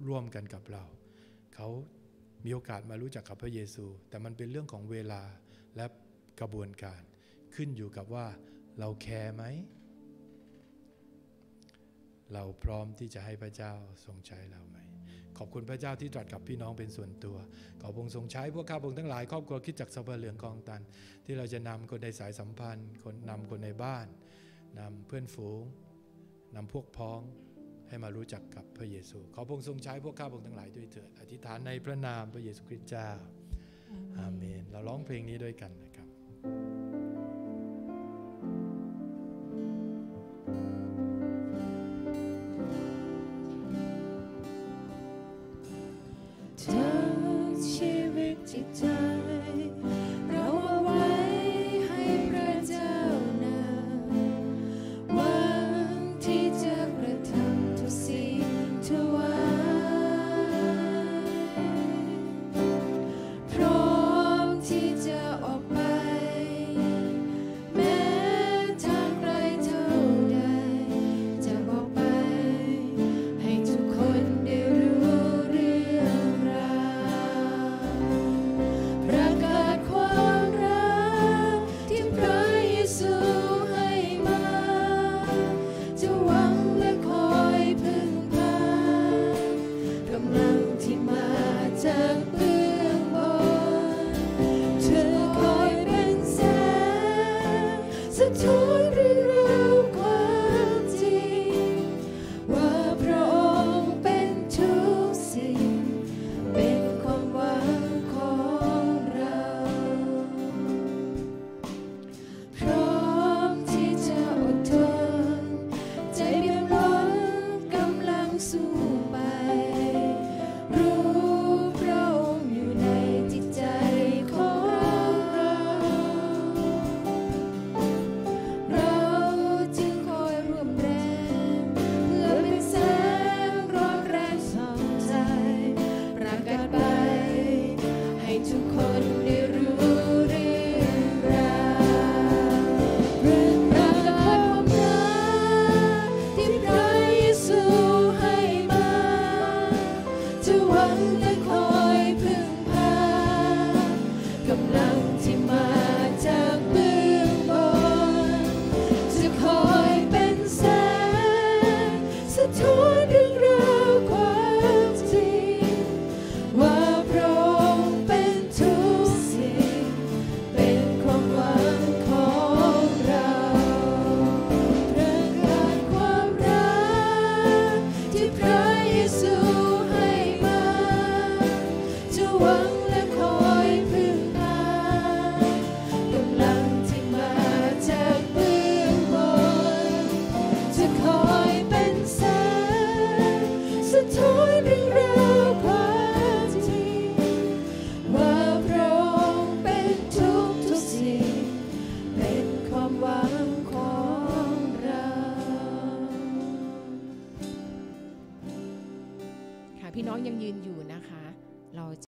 ร่วมกันกับเราเขามีโอกาสมารู้จักกับพระเยซู แต่มันเป็นเรื่องของเวลาและกระบวนการ ขึ้นอยู่กับว่าเราแคร์ไหมเราพร้อมที่จะให้พระเจ้าทรงใช้เราไหมขอบคุณพระเจ้าที่ตรัสกับพี่น้องเป็นส่วนตัว ขอพระองค์ทรงใช้พวกข้าพระองค์ทั้งหลายครอบครัวคิดจากสะเบเหลืองกองตันที่เราจะนำคนในสายสัมพันธ์ คนนำคนในบ้าน นำเพื่อนฝูง นำพวกพ้องให้มารู้จักกับพระเยซูขอพระองค์ทรงใช้พวกข้าพระองค์ทั้งหลายด้วยเถิดอธิษฐานในพระนามพระเยซูคริสต์เจ้าอาเมนเราร้องเพลงนี้ด้วยกันนะครับ